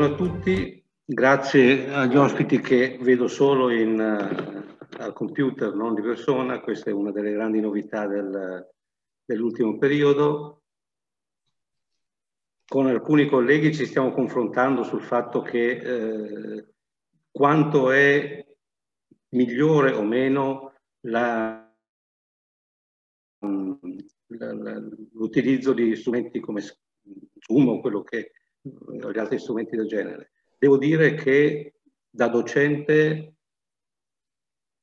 buongiorno a tutti, grazie agli ospiti che vedo solo in, uh, al computer, non di persona, questa è una delle grandi novità del, dell'ultimo periodo. Con alcuni colleghi ci stiamo confrontando sul fatto che eh, quanto è migliore o meno l'utilizzo di strumenti come Zoom o quello che o gli altri strumenti del genere. Devo dire che da docente,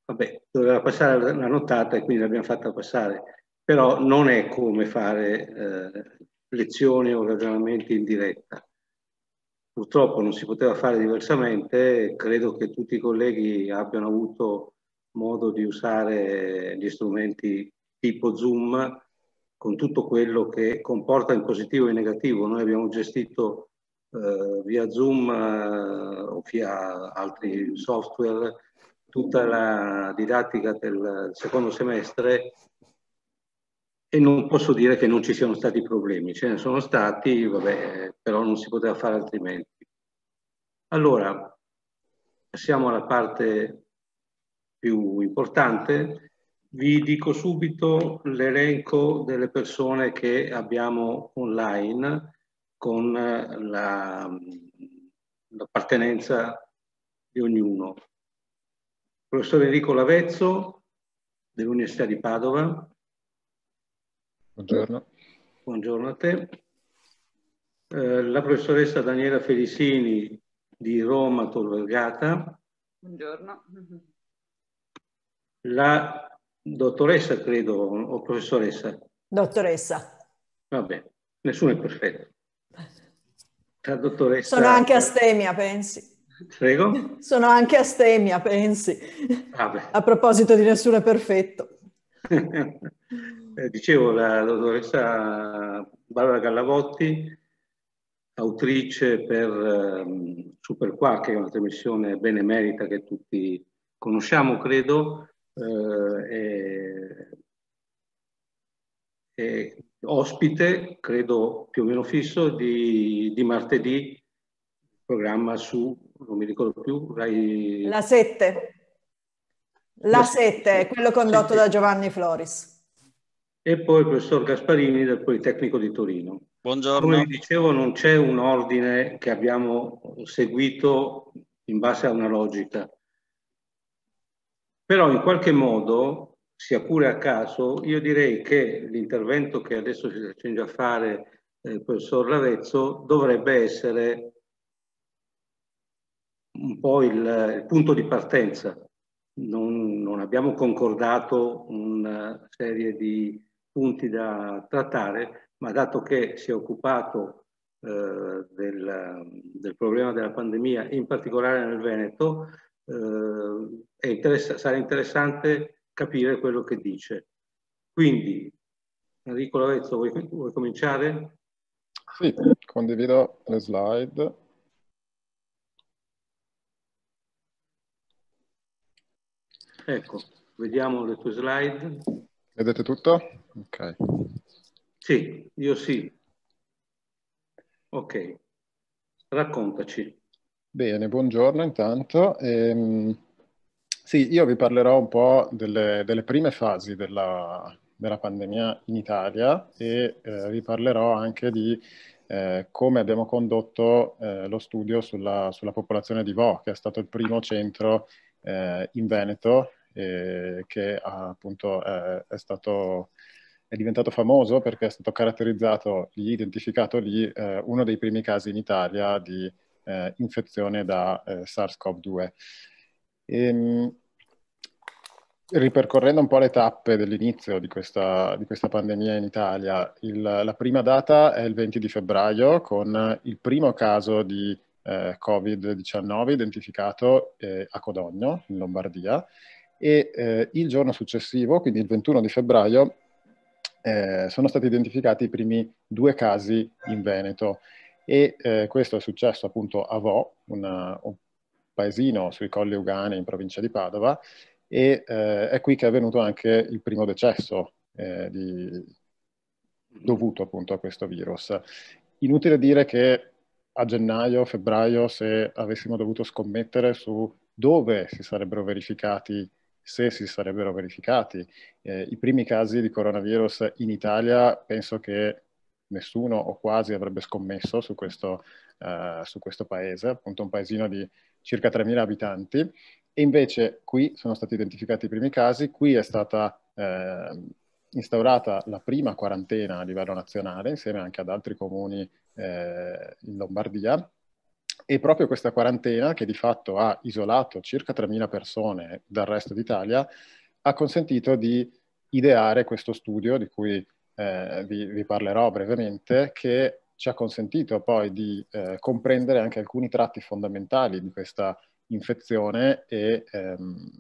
vabbè, doveva passare la nottata e quindi l'abbiamo fatta passare, però non è come fare eh, lezioni o ragionamenti in diretta. Purtroppo non si poteva fare diversamente, credo che tutti i colleghi abbiano avuto modo di usare gli strumenti tipo Zoom con tutto quello che comporta in positivo e in negativo. Noi abbiamo gestito eh, via Zoom eh, o via altri software tutta la didattica del secondo semestre e non posso dire che non ci siano stati problemi, ce ne sono stati, vabbè, però non si poteva fare altrimenti. Allora, passiamo alla parte più importante. Vi dico subito l'elenco delle persone che abbiamo online con eh, l'appartenenza di ognuno. Professore Enrico Lavezzo dell'Università di Padova. Buongiorno. Buongiorno a te. Eh, la professoressa Daniela Felicini di Roma Tor Vergata. Buongiorno. La dottoressa, credo, o professoressa? Dottoressa. Va bene, nessuno è perfetto. Dottoressa... Sono anche astemia, pensi. Prego? Sono anche astemia, pensi. Ah a proposito di nessuno è perfetto. Eh, dicevo, la dottoressa Barbara Gallavotti, autrice per um, ehm, Super Qua, che è una trasmissione benemerita che tutti conosciamo, credo, eh, è, è ospite, credo più o meno fisso, di, di martedì, programma su, non mi ricordo più, Rai... La 7. La 7, è quello condotto 7. da Giovanni Floris. E poi il professor Gasparini del Politecnico di Torino. Buongiorno. Come dicevo, non c'è un ordine che abbiamo seguito in base a una logica. Però in qualche modo sia pure a caso, io direi che l'intervento che adesso si accinge a fare eh, il professor Lavezzo dovrebbe essere un po' il, il punto di partenza. Non, non, abbiamo concordato una serie di punti da trattare, ma dato che si è occupato eh, del, del, problema della pandemia, in particolare nel Veneto, eh, interessa sarà interessante capire quello che dice. Quindi, Enrico Lorenzo, vuoi, vuoi cominciare? Sì, condivido le slide. Ecco, vediamo le tue slide. Vedete tutto? Ok. Sì, io sì. Ok, raccontaci. Bene, buongiorno intanto. Ehm... Sì, io vi parlerò un po' delle, delle prime fasi della, della, pandemia in Italia e eh, vi parlerò anche di eh, come abbiamo condotto eh, lo studio sulla, sulla, popolazione di Vo, che è stato il primo centro eh, in Veneto che ha, appunto è stato è diventato famoso perché è stato caratterizzato lì, identificato lì, eh, uno dei primi casi in Italia di eh, infezione da eh, SARS-CoV-2. E, ehm, ripercorrendo un po' le tappe dell'inizio di questa, di questa pandemia in Italia, il, la prima data è il 20 di febbraio con il primo caso di eh, Covid-19 identificato eh, a Codogno, in Lombardia, e eh, il giorno successivo, quindi il 21 di febbraio, eh, sono stati identificati i primi due casi in Veneto. E eh, questo è successo appunto a Vo, una, un paesino sui Colli Ugani in provincia di Padova, e eh, è qui che è avvenuto anche il primo decesso eh, di, dovuto appunto a questo virus. Inutile dire che a gennaio, febbraio, se avessimo dovuto scommettere su dove si sarebbero verificati, se si sarebbero verificati, eh, i primi casi di coronavirus in Italia, penso che nessuno o quasi avrebbe scommesso su questo, eh, su questo paese, appunto un paesino di circa 3.000 abitanti, e invece qui sono stati identificati i primi casi, qui è stata eh, instaurata la prima quarantena a livello nazionale, insieme anche ad altri comuni eh, in Lombardia, e proprio questa quarantena, che di fatto ha isolato circa 3.000 persone dal resto d'Italia, ha consentito di ideare questo studio, di cui eh, vi, vi, parlerò brevemente, che ci ha consentito poi di eh, comprendere anche alcuni tratti fondamentali di questa infezione e ehm,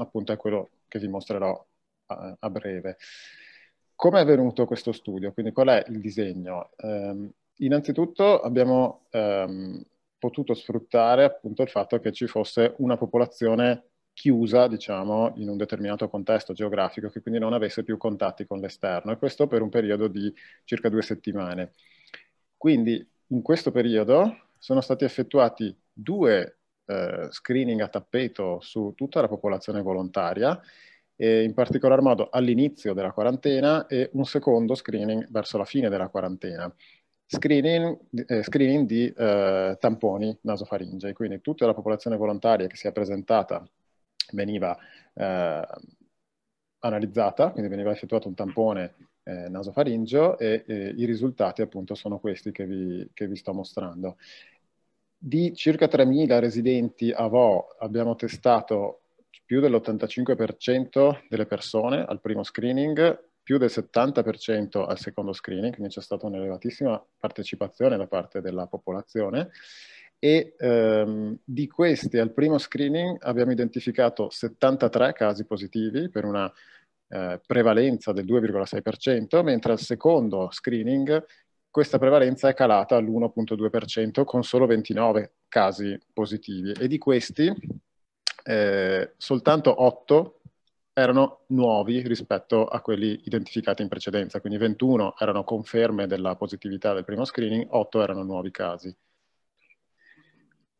appunto è quello che vi mostrerò a, a breve. Come è avvenuto questo studio? Quindi qual è il disegno? Eh, innanzitutto abbiamo ehm, potuto sfruttare appunto il fatto che ci fosse una popolazione chiusa, diciamo, in un determinato contesto geografico, che quindi non avesse più contatti con l'esterno, e questo per un periodo di circa due settimane. Quindi in questo periodo sono stati effettuati due eh, screening a tappeto su tutta la popolazione volontaria, in particolar modo all'inizio della quarantena e un secondo screening verso la fine della quarantena. Screening, eh, screening di eh, tamponi nasofaringe, quindi tutta la popolazione volontaria che si è presentata veniva eh, analizzata, quindi veniva effettuato un tampone eh, nasofaringio e, e, eh, i risultati appunto sono questi che vi, che vi sto mostrando. Di circa 3.000 residenti a Vo abbiamo testato più dell'85% delle persone al primo screening, più del 70% al secondo screening, quindi c'è stata un'elevatissima partecipazione da parte della popolazione e ehm, di questi al primo screening abbiamo identificato 73 casi positivi per una eh, prevalenza del 2,6%, mentre al secondo screening questa prevalenza è calata all'1.2% con solo 29 casi positivi e di questi eh, soltanto 8 erano nuovi rispetto a quelli identificati in precedenza, quindi 21 erano conferme della positività del primo screening, 8 erano nuovi casi.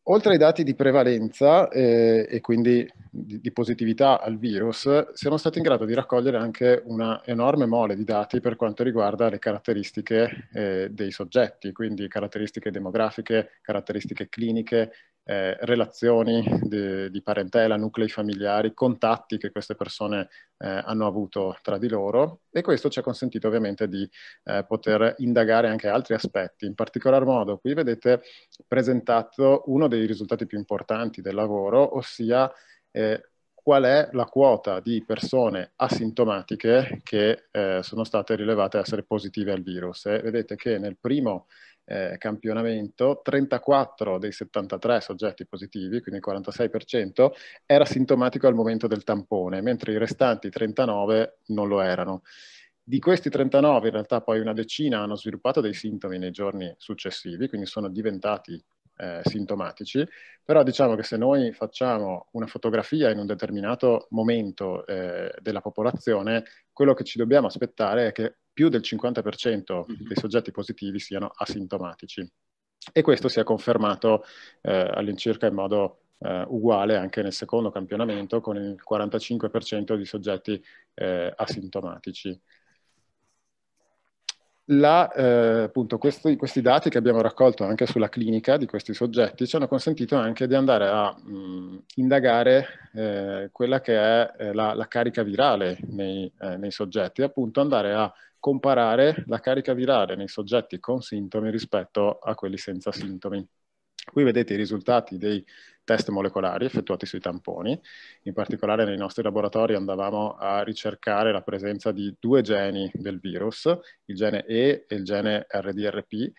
Oltre ai dati di prevalenza eh, e quindi di, di positività al virus, siamo stati in grado di raccogliere anche una enorme mole di dati per quanto riguarda le caratteristiche eh, dei soggetti, quindi caratteristiche demografiche, caratteristiche cliniche, eh, relazioni di, di, parentela, nuclei familiari, contatti che queste persone eh, hanno avuto tra di loro e questo ci ha consentito ovviamente di eh, poter indagare anche altri aspetti. In particolar modo qui vedete presentato uno dei risultati più importanti del lavoro, ossia eh, qual è la quota di persone asintomatiche che eh, sono state rilevate essere positive al virus. E vedete che nel primo eh, campionamento 34 dei 73 soggetti positivi, quindi il 46%, era sintomatico al momento del tampone, mentre i restanti 39 non lo erano. Di questi 39, in realtà poi una decina hanno sviluppato dei sintomi nei giorni successivi, quindi sono diventati eh, sintomatici, però diciamo che se noi facciamo una fotografia in un determinato momento eh, della popolazione, quello che ci dobbiamo aspettare è che più del 50% mhm. dei soggetti positivi siano asintomatici. E questo si è confermato eh, all'incirca in modo eh, uguale anche nel secondo campionamento con il 45% di soggetti eh, asintomatici. La, eh, appunto, questi, questi, dati che abbiamo raccolto anche sulla clinica di questi soggetti ci hanno consentito anche di andare a mh, indagare eh, quella che è eh, la, la, carica virale nei, eh, nei soggetti, appunto andare a comparare la carica virale nei soggetti con sintomi rispetto a quelli senza sintomi. Qui vedete i risultati dei test molecolari effettuati sui tamponi. In particolare nei nostri laboratori andavamo a ricercare la presenza di due geni del virus, il gene E e il gene RDRP,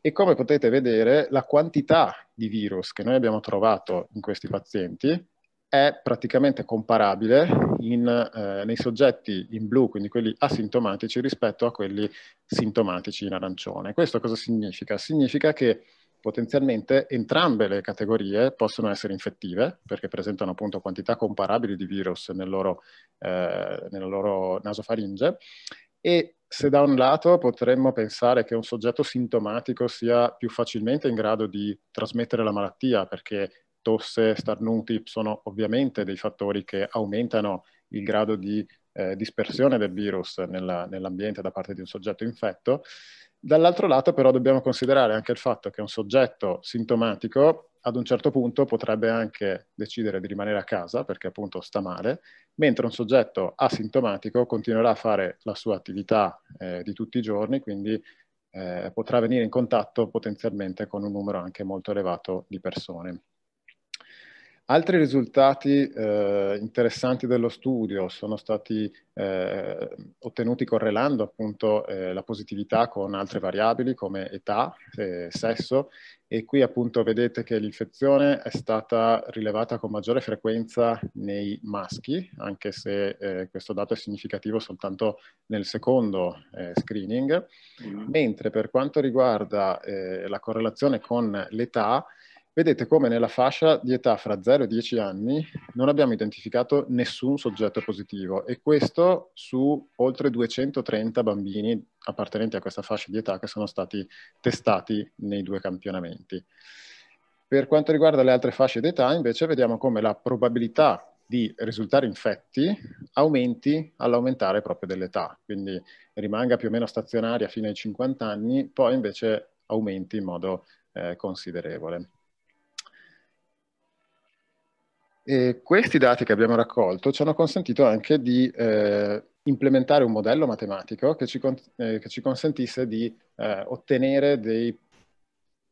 e come potete vedere la quantità di virus che noi abbiamo trovato in questi pazienti è praticamente comparabile in, eh, nei soggetti in blu, quindi quelli asintomatici, rispetto a quelli sintomatici in arancione. Questo cosa significa? Significa che potenzialmente entrambe le categorie possono essere infettive perché presentano appunto quantità comparabili di virus nel loro, eh, nella loro nasofaringe e se da un lato potremmo pensare che un soggetto sintomatico sia più facilmente in grado di trasmettere la malattia perché tosse, starnuti sono ovviamente dei fattori che aumentano il grado di eh, dispersione del virus nella, nell'ambiente da parte di un soggetto infetto, Dall'altro lato però dobbiamo considerare anche il fatto che un soggetto sintomatico ad un certo punto potrebbe anche decidere di rimanere a casa perché appunto sta male, mentre un soggetto asintomatico continuerà a fare la sua attività eh, di tutti i giorni, quindi eh, potrà venire in contatto potenzialmente con un numero anche molto elevato di persone. Altri risultati eh, interessanti dello studio sono stati eh, ottenuti correlando appunto eh, la positività con altre variabili come età, eh, sesso e qui appunto vedete che l'infezione è stata rilevata con maggiore frequenza nei maschi, anche se eh, questo dato è significativo soltanto nel secondo eh, screening, mm. mentre per quanto riguarda la correlazione con l'età vedete come nella fascia di età fra 0 e 10 anni non abbiamo identificato nessun soggetto positivo e questo su oltre 230 bambini appartenenti a questa fascia di età che sono stati testati nei due campionamenti. Per quanto riguarda le altre fasce d'età, invece, vediamo come la probabilità di risultare infetti aumenti all'aumentare proprio dell'età, quindi rimanga più o meno stazionaria fino ai 50 anni, poi invece aumenti in modo eh, considerevole. E questi dati che abbiamo raccolto ci hanno consentito anche di eh, implementare un modello matematico che ci, con- eh, che ci consentisse di eh, ottenere dei,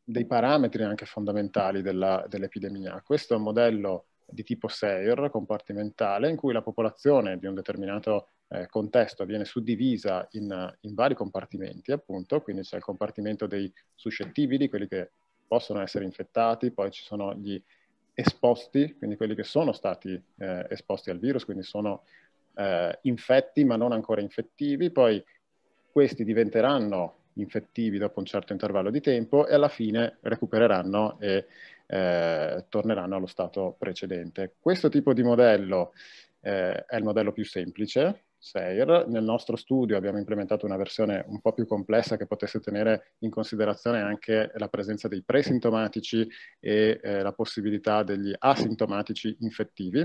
dei, parametri anche fondamentali della, dell'epidemia. Questo è un modello di tipo SEIR, compartimentale, in cui la popolazione di un determinato eh, contesto viene suddivisa in, in vari compartimenti, appunto, quindi c'è il compartimento dei suscettibili, quelli che possono essere infettati, poi ci sono gli esposti, quindi quelli che sono stati eh, esposti al virus, quindi sono eh, infetti ma non ancora infettivi, poi questi diventeranno infettivi dopo un certo intervallo di tempo e alla fine recupereranno e eh, torneranno allo stato precedente. Questo tipo di modello eh, è il modello più semplice, SEIR. Nel nostro studio abbiamo implementato una versione un po' più complessa che potesse tenere in considerazione anche la presenza dei presintomatici e eh, la possibilità degli asintomatici infettivi.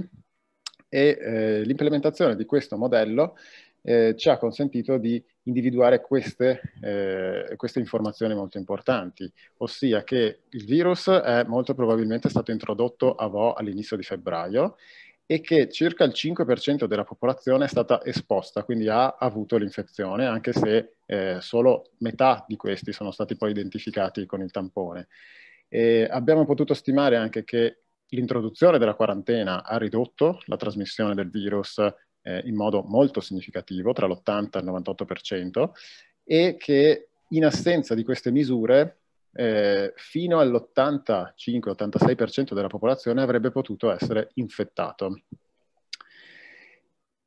E eh, l'implementazione di questo modello eh, ci ha consentito di individuare queste, eh, queste, informazioni molto importanti, ossia che il virus è molto probabilmente stato introdotto a Vo all'inizio di febbraio e che circa il 5% della popolazione è stata esposta, quindi ha avuto l'infezione, anche se eh, solo metà di questi sono stati poi identificati con il tampone. E abbiamo potuto stimare anche che l'introduzione della quarantena ha ridotto la trasmissione del virus eh, in modo molto significativo, tra l'80 e il 98%, e che in assenza di queste misure eh, fino all'85-86% della popolazione avrebbe potuto essere infettato.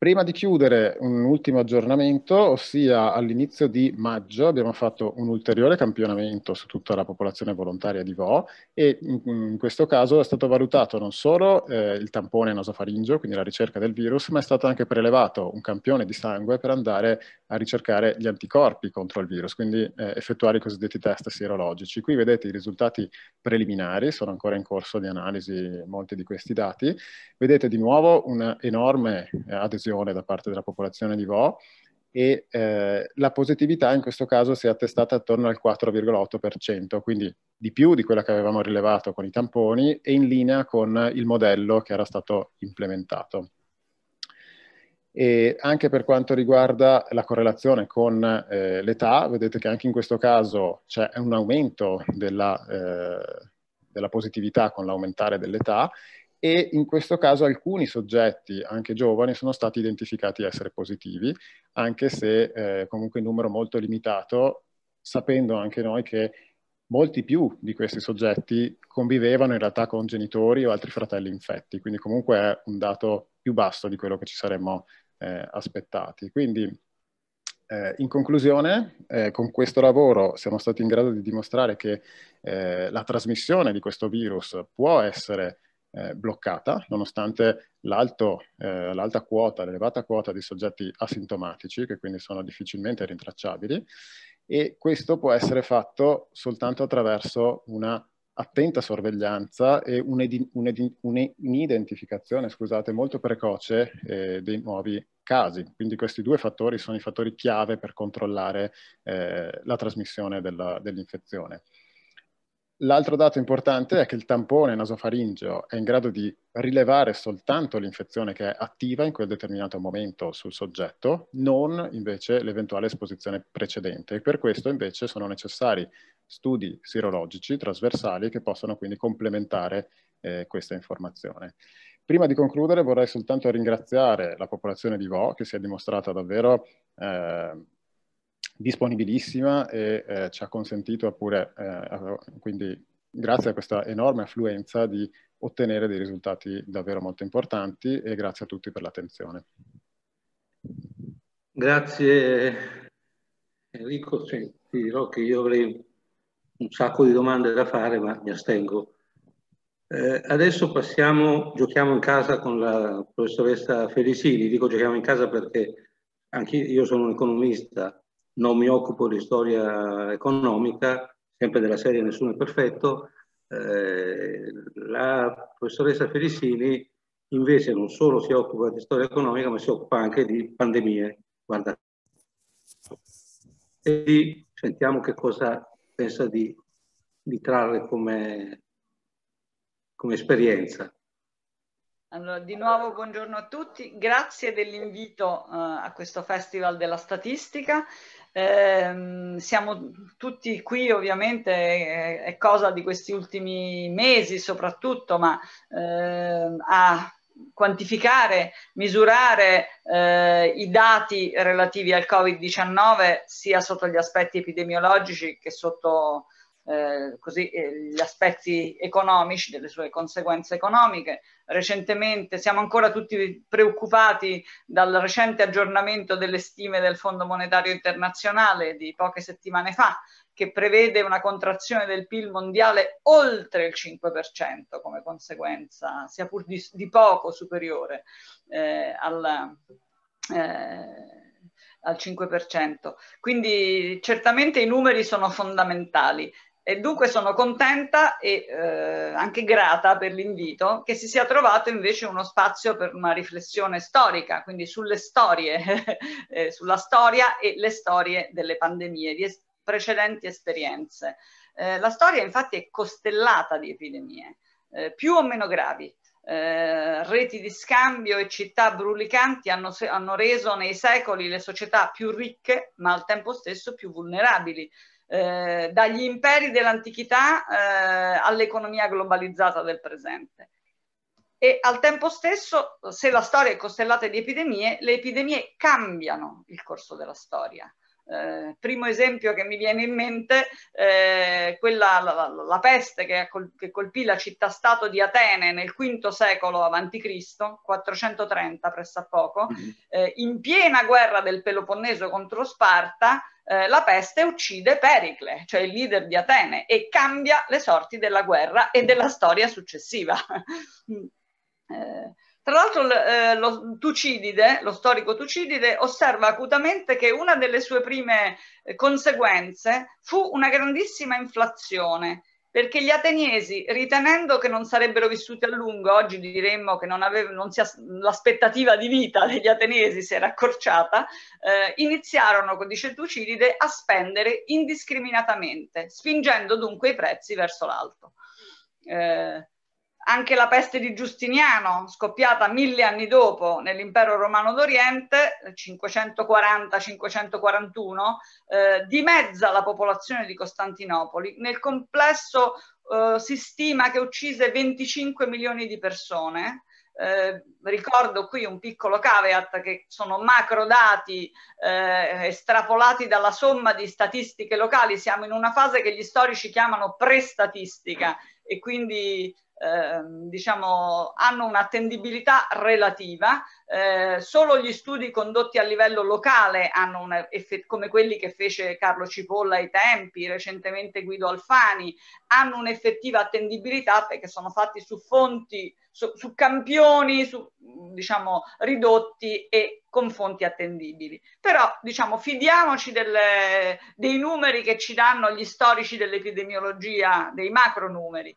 Prima di chiudere un ultimo aggiornamento, ossia all'inizio di maggio abbiamo fatto un ulteriore campionamento su tutta la popolazione volontaria di VO e in, questo caso è stato valutato non solo eh, il tampone nasofaringio, quindi la ricerca del virus, ma è stato anche prelevato un campione di sangue per andare a ricercare gli anticorpi contro il virus, quindi eh, effettuare i cosiddetti test sierologici. Qui vedete i risultati preliminari, sono ancora in corso di analisi molti di questi dati. Vedete di nuovo un'enorme eh, adesione vaccinazione da parte della popolazione di Vo e eh, la positività in questo caso si è attestata attorno al 4,8%, quindi di più di quella che avevamo rilevato con i tamponi e in linea con il modello che era stato implementato. E anche per quanto riguarda la correlazione con eh, l'età, vedete che anche in questo caso c'è un aumento della, eh, della positività con l'aumentare dell'età e in questo caso alcuni soggetti, anche giovani, sono stati identificati essere positivi, anche se eh, comunque in numero molto limitato, sapendo anche noi che molti più di questi soggetti convivevano in realtà con genitori o altri fratelli infetti, quindi comunque è un dato più basso di quello che ci saremmo eh, aspettati. Quindi eh, in conclusione, eh, con questo lavoro siamo stati in grado di dimostrare che eh, la trasmissione di questo virus può essere eh, bloccata, nonostante eh, l'alta quota, l'elevata quota di soggetti asintomatici, che quindi sono difficilmente rintracciabili, e questo può essere fatto soltanto attraverso una attenta sorveglianza e un'identificazione scusate, molto precoce eh, dei nuovi casi. Quindi questi due fattori sono i fattori chiave per controllare eh, la trasmissione dell'infezione. Dell L'altro dato importante è che il tampone nasofaringeo è in grado di rilevare soltanto l'infezione che è attiva in quel determinato momento sul soggetto, non invece l'eventuale esposizione precedente. E per questo invece sono necessari studi sirologici trasversali che possono quindi complementare eh, questa informazione. Prima di concludere vorrei soltanto ringraziare la popolazione di Vo che si è dimostrata davvero eh, disponibilissima e eh, ci ha consentito pure, eh, quindi grazie a questa enorme affluenza, di ottenere dei risultati davvero molto importanti e grazie a tutti per l'attenzione. Grazie Enrico, sì, ti dirò che io avrei un sacco di domande da fare ma mi astengo. Eh, adesso passiamo, giochiamo in casa con la professoressa Felicini, dico giochiamo in casa perché anche io sono un economista non mi occupo di storia economica, sempre della serie Nessuno è perfetto, eh, la professoressa Felicini invece non solo si occupa di storia economica, ma si occupa anche di pandemie. Guarda. E sentiamo che cosa pensa di, di trarre come, come esperienza. Allora, di nuovo buongiorno a tutti, grazie dell'invito uh, a questo Festival della Statistica. Ehm, siamo tutti qui ovviamente è, cosa di questi ultimi mesi soprattutto, ma eh, a quantificare, misurare eh, i dati relativi al Covid-19 sia sotto gli aspetti epidemiologici che sotto eh, così, eh, gli aspetti economici, delle sue conseguenze economiche. Recentemente siamo ancora tutti preoccupati dal recente aggiornamento delle stime del Fondo Monetario Internazionale di poche settimane fa, che prevede una contrazione del PIL mondiale oltre il 5% come conseguenza, sia pur di, di poco superiore eh, al eh, al 5%. Quindi certamente i numeri sono fondamentali. E dunque sono contenta e eh, anche grata per l'invito che si sia trovato invece uno spazio per una riflessione storica, quindi sulle storie, eh, sulla storia e le storie delle pandemie, di es- precedenti esperienze. Eh, la storia infatti è costellata di epidemie, eh, più o meno gravi, eh, reti di scambio e città brulicanti hanno, hanno, reso nei secoli le società più ricche, ma al tempo stesso più vulnerabili, eh, dagli imperi dell'antichità eh, all'economia globalizzata del presente. E al tempo stesso, se la storia è costellata di epidemie, le epidemie cambiano il corso della storia. Eh, primo esempio che mi viene in mente, eh, quella, la, la, la peste che, col, che, colpì la città-stato di Atene nel V secolo a.C., 430 pressappoco, mm-hmm. eh, in piena guerra del Peloponneso contro Sparta, eh, la peste uccide Pericle, cioè il leader di Atene, e cambia le sorti della guerra e della storia successiva. Mm. Eh, tra l'altro eh, lo Tucidide, lo storico Tucidide, osserva acutamente che una delle sue prime eh, conseguenze fu una grandissima inflazione perché gli ateniesi, ritenendo che non sarebbero vissuti a lungo, oggi diremmo che non avev- non si- l'aspettativa di vita degli ateniesi si era accorciata, eh, iniziarono, con dice Tucidide, a spendere indiscriminatamente, spingendo dunque i prezzi verso l'alto. Eh, anche la peste di Giustiniano, scoppiata mille anni dopo nell'impero romano d'Oriente, 540-541, eh, dimezza la popolazione di Costantinopoli. Nel complesso eh, si stima che uccise 25 milioni di persone. Eh, ricordo qui un piccolo caveat che sono macrodati eh, estrapolati dalla somma di statistiche locali, siamo in una fase che gli storici chiamano pre-statistica e quindi ehm, diciamo, hanno un'attendibilità relativa, eh, solo gli studi condotti a livello locale hanno una, come quelli che fece Carlo Cipolla ai tempi, recentemente Guido Alfani, hanno un'effettiva attendibilità perché sono fatti su fonti, su, su campioni, su, diciamo, ridotti e con fonti attendibili. Però diciamo fidiamoci delle, dei numeri che ci danno gli storici dell'epidemiologia, dei macronumeri.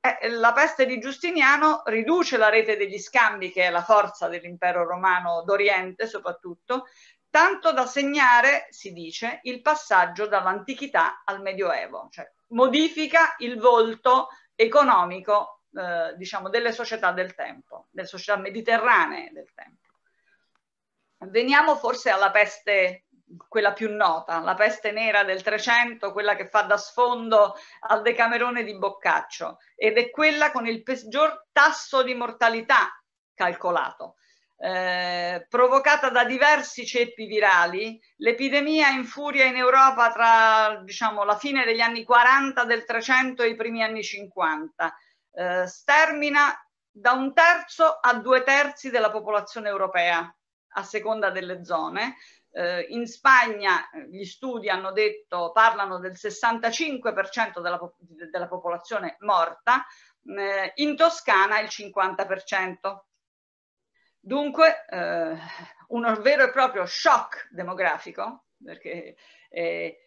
Eh, la peste di Giustiniano riduce la rete degli scambi, che è la forza dell'impero romano d'Oriente soprattutto, tanto da segnare, si dice, il passaggio dall'antichità al Medioevo, cioè modifica il volto economico eh, diciamo, delle società del tempo, delle società mediterranee del tempo. Veniamo forse alla peste, quella più nota, la peste nera del Trecento, quella che fa da sfondo al Decamerone di Boccaccio ed è quella con il peggior tasso di mortalità calcolato. Eh, provocata da diversi ceppi virali, l'epidemia infuria in Europa tra diciamo, la fine degli anni 40 del 300 e i primi anni 50. Eh, stermina da un terzo a due terzi della popolazione europea, a seconda delle zone. Eh, in Spagna eh, gli studi hanno detto, parlano del 65% della, della, popolazione morta, eh, in Toscana il 50%. Dunque, eh, uno vero e proprio shock demografico, perché eh,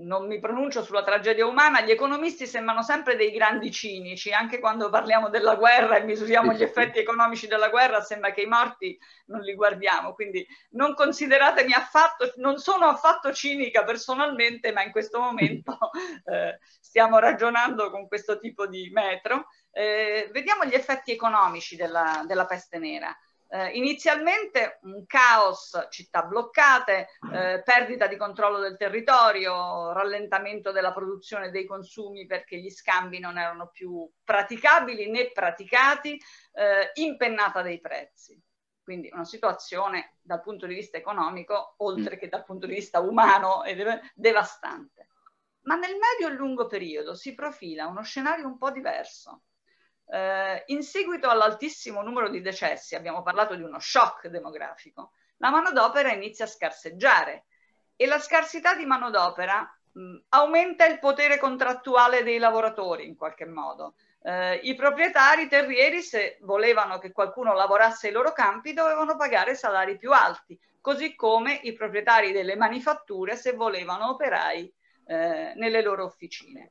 non mi pronuncio sulla tragedia umana, gli economisti sembrano sempre dei grandi cinici, anche quando parliamo della guerra e misuriamo gli effetti economici della guerra, sembra che i morti non li guardiamo, quindi non consideratemi affatto, non sono affatto cinica personalmente, ma in questo momento eh, stiamo ragionando con questo tipo di metro. Eh, vediamo gli effetti economici della, della peste nera eh, inizialmente un caos, città bloccate, eh, perdita di controllo del territorio, rallentamento della produzione e dei consumi perché gli scambi non erano più praticabili né praticati, eh, impennata dei prezzi. Quindi una situazione dal punto di vista economico, oltre mm. che dal punto di vista umano, è devastante. Ma nel medio e lungo periodo si profila uno scenario un po' diverso eh, in seguito all'altissimo numero di decessi, abbiamo parlato di uno shock demografico, la manodopera inizia a scarseggiare e la scarsità di manodopera mh, mm, aumenta il potere contrattuale dei lavoratori in qualche modo. Eh, I proprietari terrieri, se volevano che qualcuno lavorasse ai loro campi, dovevano pagare salari più alti, così come i proprietari delle manifatture se volevano operai eh, nelle loro officine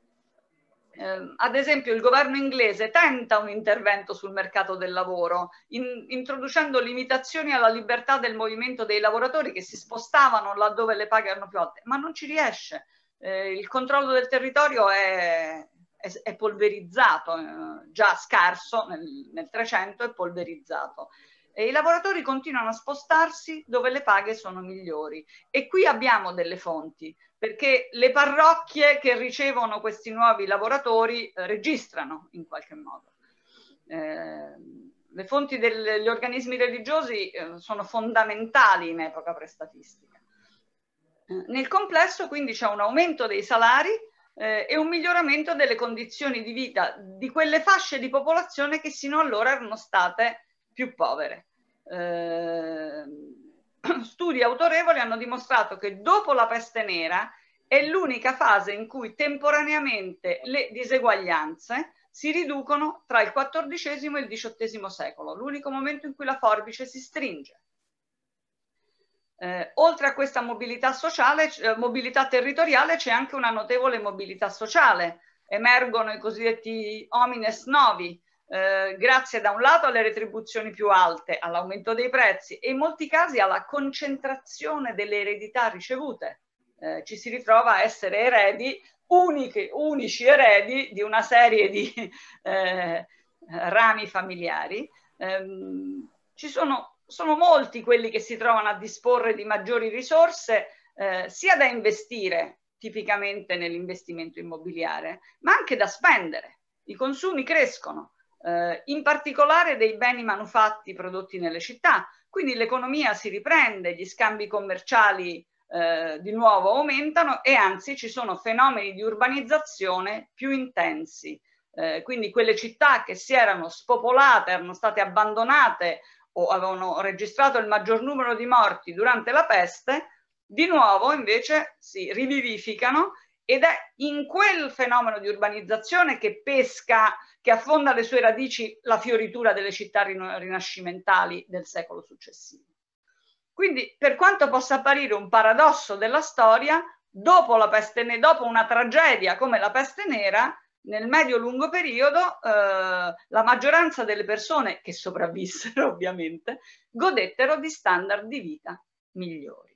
eh, ad esempio il governo inglese tenta un intervento sul mercato del lavoro, in, introducendo limitazioni alla libertà del movimento dei lavoratori che si spostavano laddove le paghe erano più alte, ma non ci riesce. Eh, il controllo del territorio è, è, è polverizzato, eh, già scarso nel, nel 300 è polverizzato. E i lavoratori continuano a spostarsi dove le paghe sono migliori. E qui abbiamo delle fonti perché le parrocchie che ricevono questi nuovi lavoratori eh, registrano in qualche modo. Eh, le fonti degli organismi religiosi eh, sono fondamentali in epoca prestatistica. Eh, nel complesso quindi c'è un aumento dei salari eh, e un miglioramento delle condizioni di vita di quelle fasce di popolazione che sino allora erano state più povere. Eh, studi autorevoli hanno dimostrato che dopo la peste nera è l'unica fase in cui temporaneamente le diseguaglianze si riducono tra il XIV e il XVIII secolo, l'unico momento in cui la forbice si stringe. Eh, oltre a questa mobilità, sociale, eh, mobilità territoriale c'è anche una notevole mobilità sociale. Emergono i cosiddetti homines novi, eh, grazie da un lato alle retribuzioni più alte, all'aumento dei prezzi e in molti casi alla concentrazione delle eredità ricevute. Eh, ci si ritrova a essere eredi, uniche, unici eredi di una serie di eh, rami familiari. Ehm, ci sono, sono, molti quelli che si trovano a disporre di maggiori risorse eh, sia da investire, tipicamente nell'investimento immobiliare, ma anche da spendere. I consumi crescono eh, in particolare dei beni manufatti prodotti nelle città. Quindi l'economia si riprende, gli scambi commerciali eh, di nuovo aumentano e anzi ci sono fenomeni di urbanizzazione più intensi. Eh, quindi quelle città che si erano spopolate, erano state abbandonate o avevano registrato il maggior numero di morti durante la peste, di nuovo invece si rivivificano ed è in quel fenomeno di urbanizzazione che pesca che affonda le sue radici la fioritura delle città rinascimentali del secolo successivo. Quindi, per quanto possa apparire un paradosso della storia, dopo, ne- dopo una tragedia come la peste nera, nel medio-lungo periodo eh, la maggioranza delle persone che sopravvissero ovviamente godettero di standard di vita migliori.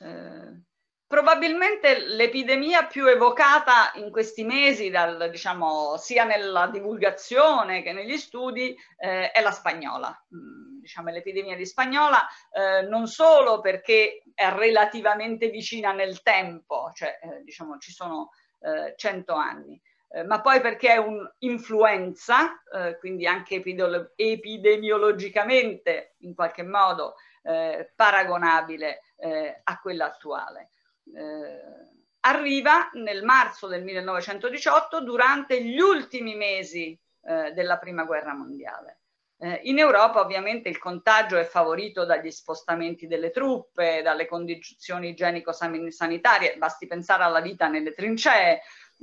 Eh, Probabilmente l'epidemia più evocata in questi mesi, dal, diciamo, sia nella divulgazione che negli studi, eh, è la spagnola. Mm, diciamo, l'epidemia di spagnola eh, non solo perché è relativamente vicina nel tempo, cioè eh, diciamo, ci sono 100 eh, anni, eh, ma poi perché è un'influenza, eh, quindi anche epidemiologicamente in qualche modo paragonabile a quella attuale eh, arriva nel marzo del 1918 durante gli ultimi mesi eh, della prima guerra mondiale. Eh, in Europa ovviamente il contagio è favorito dagli spostamenti delle truppe, dalle condizioni igienico-sanitarie, basti pensare alla vita nelle trincee,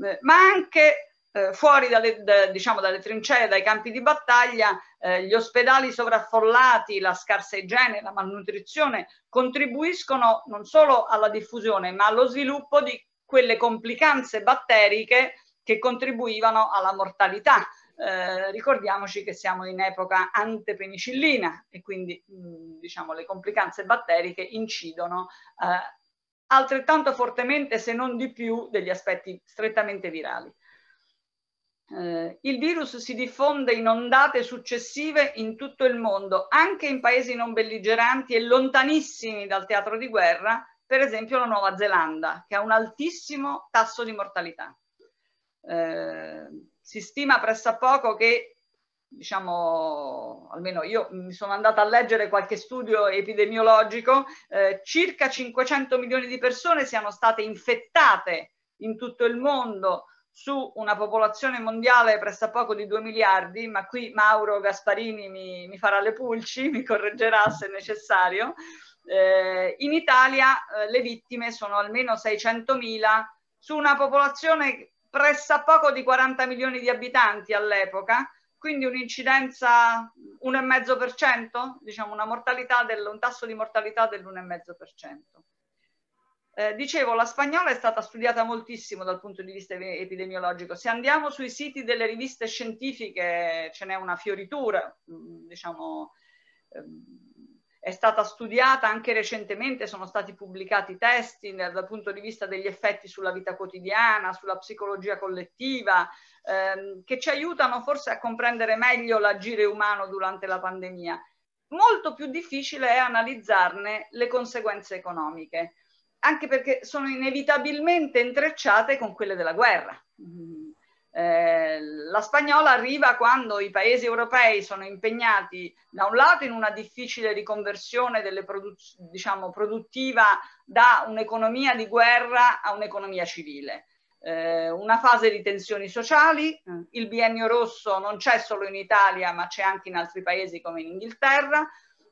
eh, ma anche eh, fuori dalle, da, diciamo, dalle trincee, dai campi di battaglia, eh, gli ospedali sovraffollati, la scarsa igiene, la malnutrizione contribuiscono non solo alla diffusione ma allo sviluppo di quelle complicanze batteriche che contribuivano alla mortalità. Eh, ricordiamoci che siamo in epoca antepenicillina e quindi mh, mm, diciamo, le complicanze batteriche incidono eh, altrettanto fortemente se non di più degli aspetti strettamente virali. Eh, il virus si diffonde in ondate successive in tutto il mondo, anche in paesi non belligeranti e lontanissimi dal teatro di guerra, per esempio la Nuova Zelanda, che ha un altissimo tasso di mortalità. Eh, si stima pressappoco che, diciamo, almeno io mi sono andata a leggere qualche studio epidemiologico, eh, circa 500 milioni di persone siano state infettate in tutto il mondo su una popolazione mondiale pressappoco di 2 miliardi, ma qui Mauro Gasparini mi, mi farà le pulci, mi correggerà se necessario, eh, in Italia eh, le vittime sono almeno 600.000 su una popolazione pressappoco di 40 milioni di abitanti all'epoca, quindi un'incidenza 1,5%, diciamo una mortalità del, un tasso di mortalità dell'1,5%. Eh, dicevo, la spagnola è stata studiata moltissimo dal punto di vista epidemiologico. Se andiamo sui siti delle riviste scientifiche ce n'è una fioritura, mm, diciamo, ehm, è stata studiata anche recentemente, sono stati pubblicati testi dal punto di vista degli effetti sulla vita quotidiana, sulla psicologia collettiva, ehm, che ci aiutano forse a comprendere meglio l'agire umano durante la pandemia. Molto più difficile è analizzarne le conseguenze economiche anche perché sono inevitabilmente intrecciate con quelle della guerra. Eh, la spagnola arriva quando i paesi europei sono impegnati da un lato in una difficile riconversione produ- diciamo, produttiva da un'economia di guerra a un'economia civile. Eh, una fase di tensioni sociali, il biennio rosso non c'è solo in Italia ma c'è anche in altri paesi come in Inghilterra,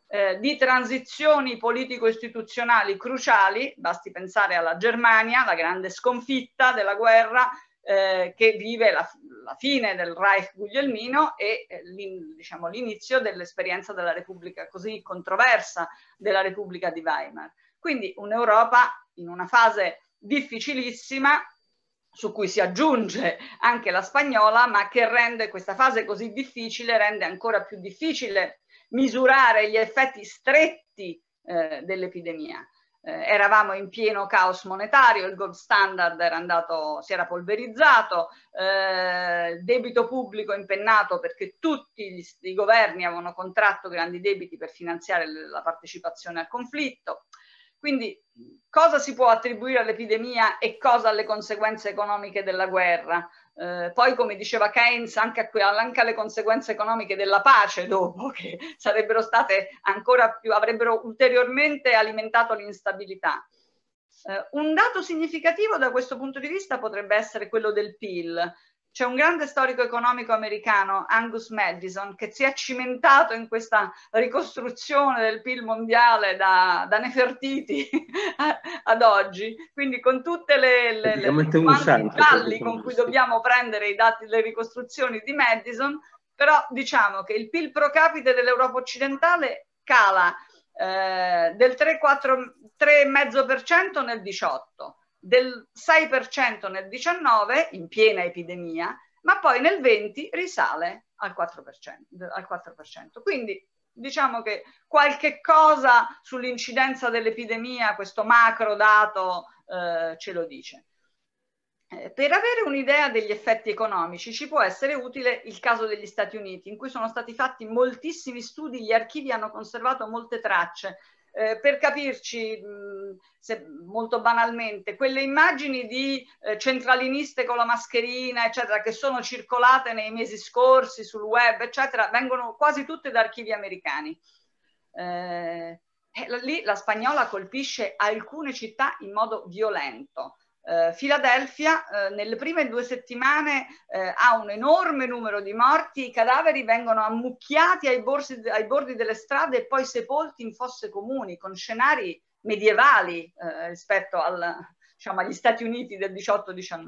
eh, di transizioni politico-istituzionali cruciali, basti pensare alla Germania, la grande sconfitta della guerra eh, che vive la, la, fine del Reich Guglielmino e eh, diciamo, l'inizio dell'esperienza della Repubblica così controversa della Repubblica di Weimar. Quindi un'Europa in una fase difficilissima su cui si aggiunge anche la spagnola, ma che rende questa fase così difficile, rende ancora più difficile misurare gli effetti stretti eh, dell'epidemia. Eh, eravamo in pieno caos monetario, il gold standard era andato, si era polverizzato, eh, debito pubblico impennato perché tutti gli, i governi avevano contratto grandi debiti per finanziare la partecipazione al conflitto. Quindi cosa si può attribuire all'epidemia e cosa alle conseguenze economiche della guerra? Eh, poi, come diceva Keynes, anche, a, anche alle conseguenze economiche della pace dopo, che sarebbero state ancora più, avrebbero ulteriormente alimentato l'instabilità. Eh, un dato significativo da questo punto di vista potrebbe essere quello del PIL, c'è un grande storico economico americano, Angus Madison, che si è cimentato in questa ricostruzione del PIL mondiale da, da Nefertiti ad oggi, quindi con tutte le, le, le, le diciamo con cui dobbiamo prendere i dati delle ricostruzioni di Madison, però diciamo che il PIL pro capite dell'Europa occidentale cala eh, del 3,5% nel 2018 del 6% nel 19 in piena epidemia, ma poi nel 20 risale al 4%. Al 4%. Quindi diciamo che qualche cosa sull'incidenza dell'epidemia, questo macro dato eh, ce lo dice. Eh, per avere un'idea degli effetti economici ci può essere utile il caso degli Stati Uniti, in cui sono stati fatti moltissimi studi, gli archivi hanno conservato molte tracce eh, per capirci, se, molto banalmente, quelle immagini di eh, centraliniste con la mascherina, eccetera, che sono circolate nei mesi scorsi sul web, eccetera, vengono quasi tutte da archivi americani. Eh, eh lì la spagnola colpisce alcune città in modo violento. Eh, Filadelfia Philadelphia eh, nelle prime due settimane eh, ha un enorme numero di morti, i cadaveri vengono ammucchiati ai, borsi, ai bordi delle strade e poi sepolti in fosse comuni, con scenari medievali eh, rispetto al, diciamo, agli Stati Uniti del 18-19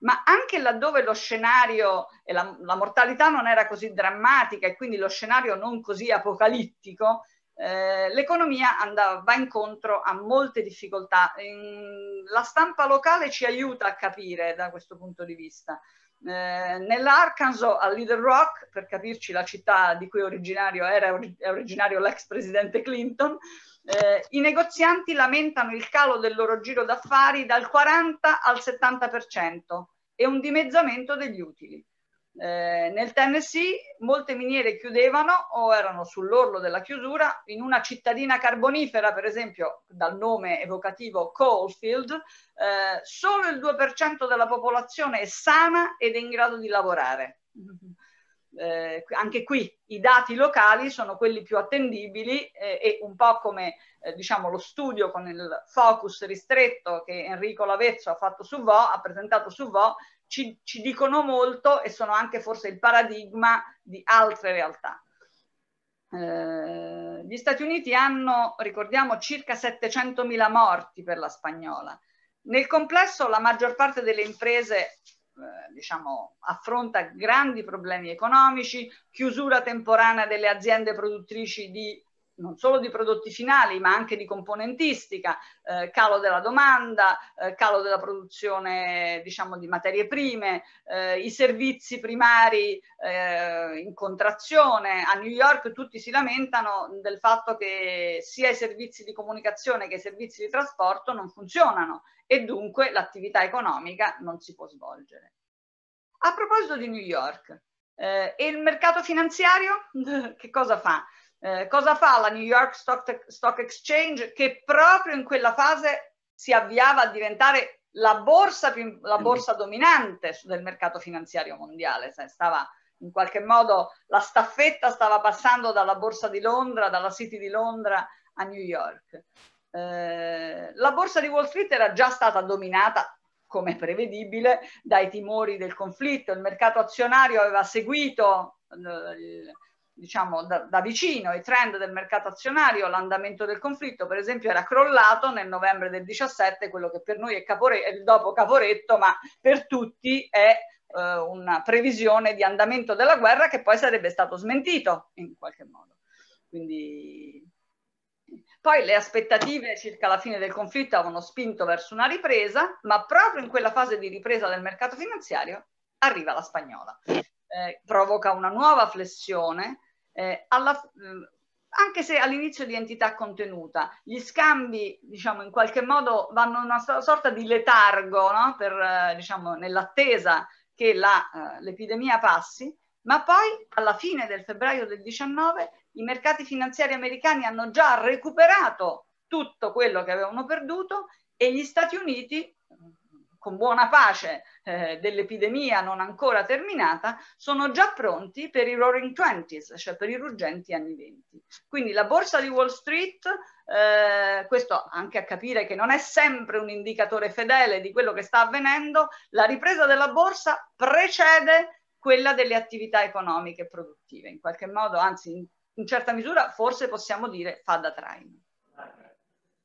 ma anche laddove lo scenario e la, la, mortalità non era così drammatica e quindi lo scenario non così apocalittico, eh, l'economia andava, va incontro a molte difficoltà. In, la stampa locale ci aiuta a capire da questo punto di vista. Eh, Nell'Arkansas, a Little Rock, per capirci la città di cui originario era originario l'ex presidente Clinton, eh, i negozianti lamentano il calo del loro giro d'affari dal 40 al 70% e un dimezzamento degli utili. Eh, nel Tennessee molte miniere chiudevano o erano sull'orlo della chiusura. In una cittadina carbonifera, per esempio, dal nome evocativo Coalfield, eh, solo il 2% della popolazione è sana ed è in grado di lavorare. Eh, anche qui i dati locali sono quelli più attendibili eh, e un po' come eh, diciamo, lo studio con il focus ristretto che Enrico Lavezzo ha fatto su VO, ha presentato su VO, ci, ci dicono molto e sono anche forse il paradigma di altre realtà. Eh, gli Stati Uniti hanno, ricordiamo, circa 700.000 morti per la spagnola. Nel complesso la maggior parte delle imprese eh, diciamo, affronta grandi problemi economici, chiusura temporanea delle aziende produttrici di non solo di prodotti finali ma anche di componentistica, eh, calo della domanda, eh, calo della produzione diciamo, di materie prime, eh, i servizi primari eh, in contrazione. A New York tutti si lamentano del fatto che sia i servizi di comunicazione che i servizi di trasporto non funzionano e dunque l'attività economica non si può svolgere. A proposito di New York, eh, e il mercato finanziario che cosa fa? Eh, cosa fa la New York Stock, Stock Exchange che proprio in quella fase si avviava a diventare la borsa, più, la borsa dominante del mercato finanziario mondiale, cioè stava in qualche modo la staffetta stava passando dalla borsa di Londra, dalla City di Londra a New York. Eh, la borsa di Wall Street era già stata dominata, come prevedibile, dai timori del conflitto, il mercato azionario aveva seguito eh, diciamo da, da, vicino i trend del mercato azionario, l'andamento del conflitto, per esempio, era crollato nel novembre del 17, quello che per noi è, capore, è il dopo Caporetto, ma per tutti è eh, una previsione di andamento della guerra che poi sarebbe stato smentito in qualche modo. Quindi poi le aspettative circa la fine del conflitto avevano spinto verso una ripresa, ma proprio in quella fase di ripresa del mercato finanziario arriva la spagnola. Eh, provoca una nuova flessione eh, alla, mm, anche se all'inizio di entità contenuta, gli scambi, diciamo, in qualche modo vanno in una sorta di letargo, no? per, eh, diciamo, nell'attesa che la, uh, l'epidemia passi, ma poi alla fine del febbraio del 19 i mercati finanziari americani hanno già recuperato tutto quello che avevano perduto e gli Stati Uniti con buona pace eh, dell'epidemia non ancora terminata, sono già pronti per i Roaring Twenties, cioè per i ruggenti anni 20. Quindi la borsa di Wall Street, eh, questo anche a capire che non è sempre un indicatore fedele di quello che sta avvenendo, la ripresa della borsa precede quella delle attività economiche e produttive, in qualche modo, anzi in, in certa misura forse possiamo dire fa da traino.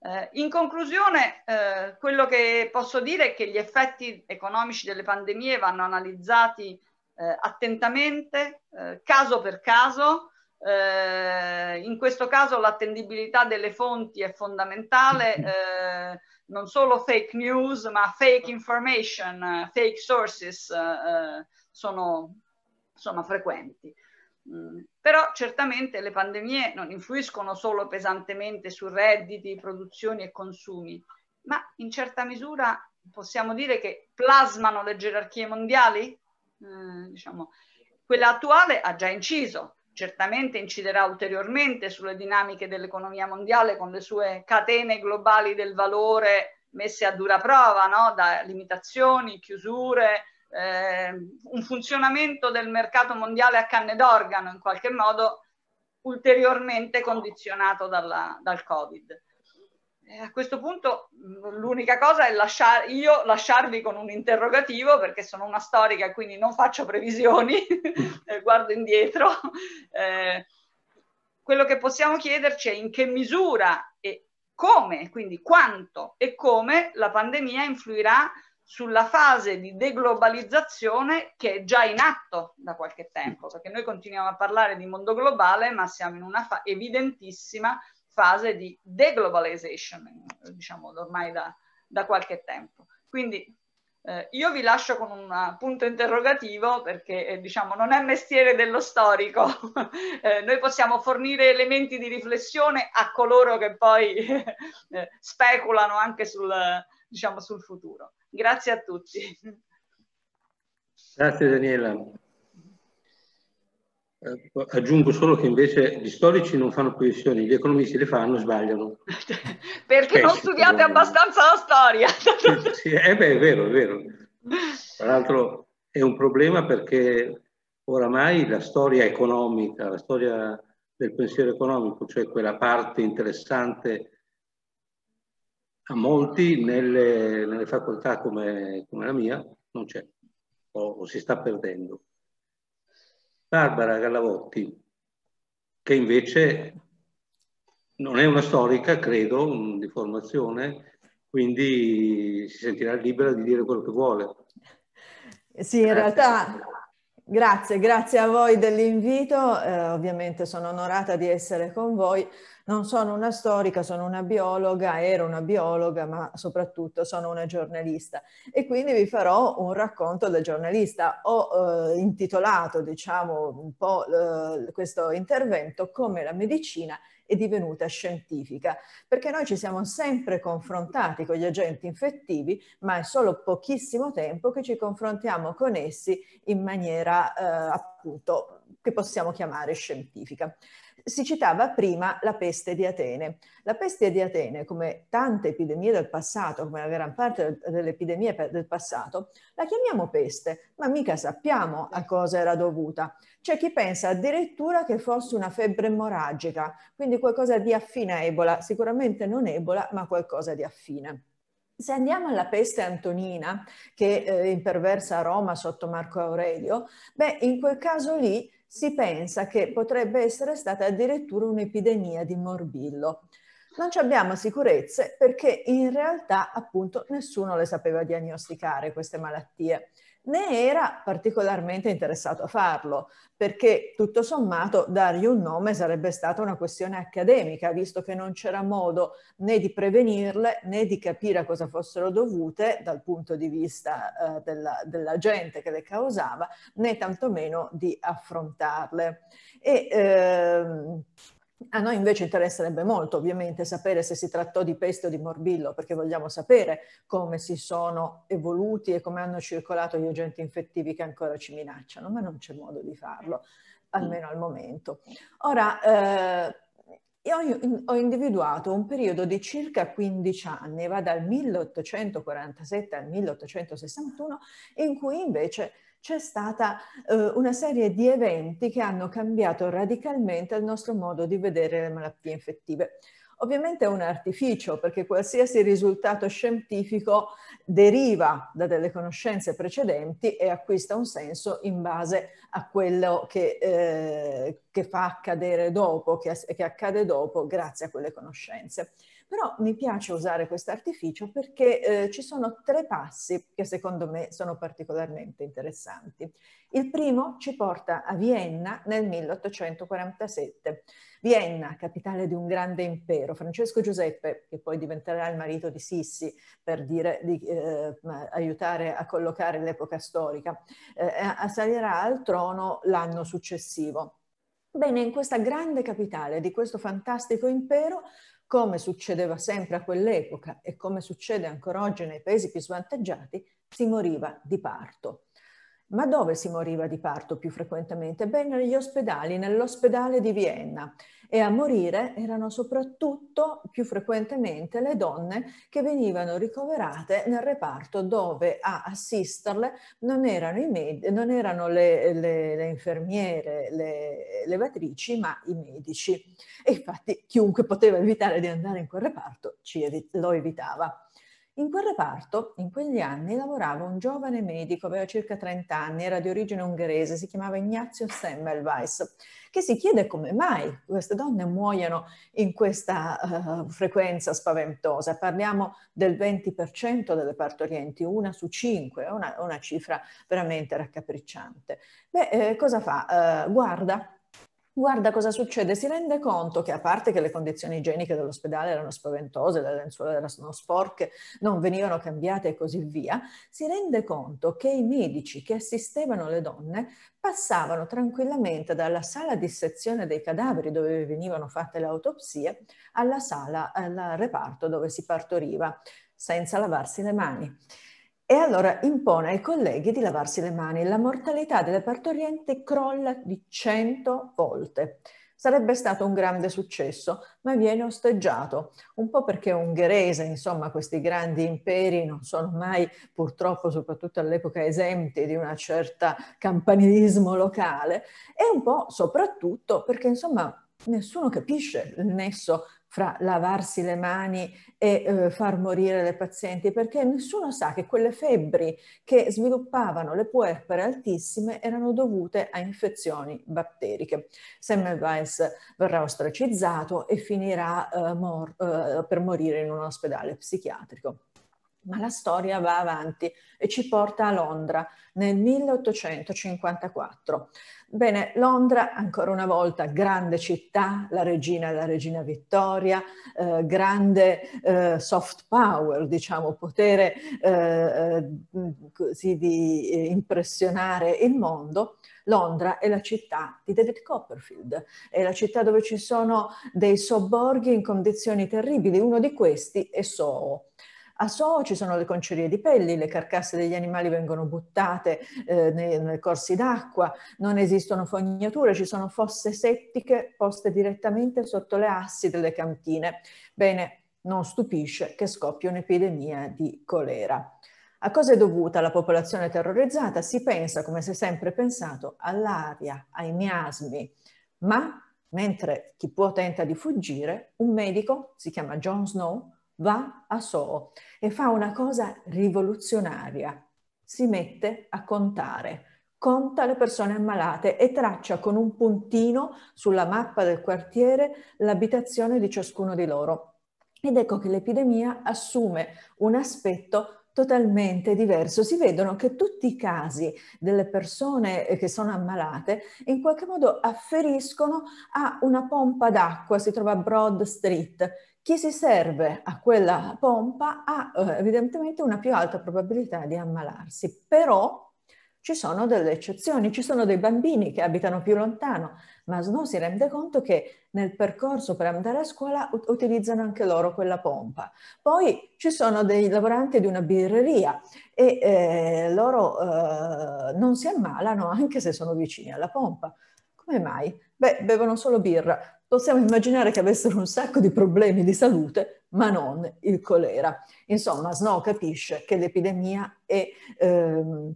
Eh, in conclusione, eh, quello che posso dire è che gli effetti economici delle pandemie vanno analizzati eh, attentamente, eh, caso per caso. Eh, in questo caso l'attendibilità delle fonti è fondamentale, eh, non solo fake news, ma fake information, fake sources sono, sono frequenti. Mm. Però certamente le pandemie non influiscono solo pesantemente su redditi, produzioni e consumi, ma in certa misura possiamo dire che plasmano le gerarchie mondiali? Eh, diciamo, quella attuale ha già inciso, certamente inciderà ulteriormente sulle dinamiche dell'economia mondiale con le sue catene globali del valore messe a dura prova, no? da limitazioni, chiusure, eh, un funzionamento del mercato mondiale a canne d'organo in qualche modo ulteriormente condizionato dalla, dal Covid. E a questo punto l'unica cosa è lasciar, io lasciarvi con un interrogativo perché sono una storica quindi non faccio previsioni, eh, guardo indietro. Eh, quello che possiamo chiederci è in che misura e come, quindi quanto e come la pandemia influirà sulla fase di deglobalizzazione che è già in atto da qualche tempo, perché noi continuiamo a parlare di mondo globale, ma siamo in una fa evidentissima fase di deglobalization, diciamo ormai da, da qualche tempo. Quindi eh, io vi lascio con un eh, punto interrogativo perché eh, diciamo non è mestiere dello storico, eh, noi possiamo fornire elementi di riflessione a coloro che poi eh, speculano anche sul, diciamo, sul futuro. Grazie a tutti. Grazie Daniela. Eh, aggiungo solo che invece gli storici non fanno previsioni, gli economisti le fanno e sbagliano. Perché non studiate sbagliano. abbastanza la storia. sì, sì eh beh, è vero, è vero. Tra l'altro è un problema perché oramai la storia economica, la storia del pensiero economico, cioè quella parte interessante a molti nelle, nelle facoltà come, come, la mia non c'è o, o, si sta perdendo. Barbara Gallavotti, che invece non è una storica, credo, di formazione, quindi si sentirà libera di dire quello che vuole. Sì, in eh. realtà Grazie, grazie a voi dell'invito, eh, ovviamente sono onorata di essere con voi. Non sono una storica, sono una biologa, ero una biologa, ma soprattutto sono una giornalista e quindi vi farò un racconto da giornalista. Ho eh, intitolato, diciamo, un po' eh, questo intervento come la medicina è divenuta scientifica, perché noi ci siamo sempre confrontati con gli agenti infettivi, ma è solo pochissimo tempo che ci confrontiamo con essi in maniera eh, appunto che possiamo chiamare scientifica si citava prima la peste di Atene. La peste di Atene, come tante epidemie del passato, come la gran parte delle epidemie del passato, la chiamiamo peste, ma mica sappiamo a cosa era dovuta. C'è chi pensa addirittura che fosse una febbre emorragica, quindi qualcosa di affine a Ebola, sicuramente non Ebola, ma qualcosa di affine. Se andiamo alla peste antonina, che eh, imperversa a Roma sotto Marco Aurelio, beh, in quel caso lì si pensa che potrebbe essere stata addirittura un'epidemia di morbillo. Non ci abbiamo sicurezze perché in realtà appunto nessuno le sapeva diagnosticare queste malattie né era particolarmente interessato a farlo, perché tutto sommato dargli un nome sarebbe stata una questione accademica, visto che non c'era modo né di prevenirle né di capire a cosa fossero dovute dal punto di vista eh, della, della, gente che le causava, né tantomeno di affrontarle. E, ehm, a noi invece interesserebbe molto ovviamente sapere se si trattò di peste o di morbillo, perché vogliamo sapere come si sono evoluti e come hanno circolato gli agenti infettivi che ancora ci minacciano, ma non c'è modo di farlo, almeno al momento. Ora, eh, io ho individuato un periodo di circa 15 anni, va dal 1847 al 1861, in cui invece c'è stata eh, una serie di eventi che hanno cambiato radicalmente il nostro modo di vedere le malattie infettive. Ovviamente è un artificio perché qualsiasi risultato scientifico deriva da delle conoscenze precedenti e acquista un senso in base a quello che, eh, che fa accadere dopo, che, che accade dopo grazie a quelle conoscenze. Però mi piace usare questo artificio perché eh, ci sono tre passi che secondo me sono particolarmente interessanti. Il primo ci porta a Vienna nel 1847. Vienna, capitale di un grande impero, Francesco Giuseppe, che poi diventerà il marito di Sissi per dire, di, eh, aiutare a collocare l'epoca storica, eh, assalirà al trono l'anno successivo. Bene, in questa grande capitale di questo fantastico impero come succedeva sempre a quell'epoca e come succede ancora oggi nei paesi più svantaggiati, si moriva di parto. Ma dove si moriva di parto più frequentemente? Beh, negli ospedali, nell'ospedale di Vienna. E a morire erano soprattutto più frequentemente le donne che venivano ricoverate nel reparto dove a assisterle non erano, i med- non erano le, le, le infermiere, le levatrici, ma i medici. E infatti chiunque poteva evitare di andare in quel reparto evi- lo evitava. In quel reparto, in quegli anni, lavorava un giovane medico, aveva circa 30 anni, era di origine ungherese, si chiamava Ignazio Semmelweis, che si chiede come mai queste donne muoiono in questa uh, frequenza spaventosa. Parliamo del 20% delle partorienti, una su cinque, è una, una, cifra veramente raccapricciante. Beh, eh, cosa fa? Uh, guarda guarda cosa succede, si rende conto che a parte che le condizioni igieniche dell'ospedale erano spaventose, le lenzuola erano sporche, non venivano cambiate e così via, si rende conto che i medici che assistevano le donne passavano tranquillamente dalla sala di sezione dei cadaveri dove venivano fatte le autopsie alla sala, al reparto dove si partoriva senza lavarsi le mani. E allora impone ai colleghi di lavarsi le mani. La mortalità delle partorienti crolla di 100 volte. Sarebbe stato un grande successo, ma viene osteggiato, un po' perché ungherese, insomma, questi grandi imperi non sono mai, purtroppo, soprattutto all'epoca, esenti di una certa campanilismo locale, e un po' soprattutto perché, insomma, nessuno capisce il nesso fra lavarsi le mani e eh, far morire le pazienti, perché nessuno sa che quelle febbri che sviluppavano le puerpere altissime erano dovute a infezioni batteriche. Semmelweis verrà ostracizzato e finirà eh, mor- eh, per morire in un ospedale psichiatrico. Ma la storia va avanti e ci porta a Londra nel 1854. Bene, Londra, ancora una volta, grande città, la regina la regina Vittoria, eh, grande eh, soft power, diciamo, potere eh, eh così di eh, impressionare il mondo. Londra è la città di David Copperfield, è la città dove ci sono dei sobborghi in condizioni terribili, uno di questi è Soho a So ci sono le concerie di pelli, le carcasse degli animali vengono buttate eh, nei, nei, corsi d'acqua, non esistono fognature, ci sono fosse settiche poste direttamente sotto le assi delle cantine. Bene, non stupisce che scoppia un'epidemia di colera. A cosa è dovuta la popolazione terrorizzata? Si pensa, come si è sempre pensato, all'aria, ai miasmi, ma mentre chi può tenta di fuggire, un medico, si chiama John Snow, va a So e fa una cosa rivoluzionaria. Si mette a contare, conta le persone ammalate e traccia con un puntino sulla mappa del quartiere l'abitazione di ciascuno di loro. Ed ecco che l'epidemia assume un aspetto totalmente diverso. Si vedono che tutti i casi delle persone eh, che sono ammalate in qualche modo afferiscono a una pompa d'acqua, si trova a Broad Street, chi si serve a quella pompa ha eh, evidentemente una più alta probabilità di ammalarsi, però ci sono delle eccezioni, ci sono dei bambini che abitano più lontano, ma Snow si rende conto che nel percorso per andare a scuola ut- utilizzano anche loro quella pompa. Poi ci sono dei lavoranti di una birreria e eh, loro eh, non si ammalano anche se sono vicini alla pompa. Come mai? Beh, bevono solo birra possiamo immaginare che avessero un sacco di problemi di salute, ma non il colera. Insomma, Snow capisce che l'epidemia è ehm,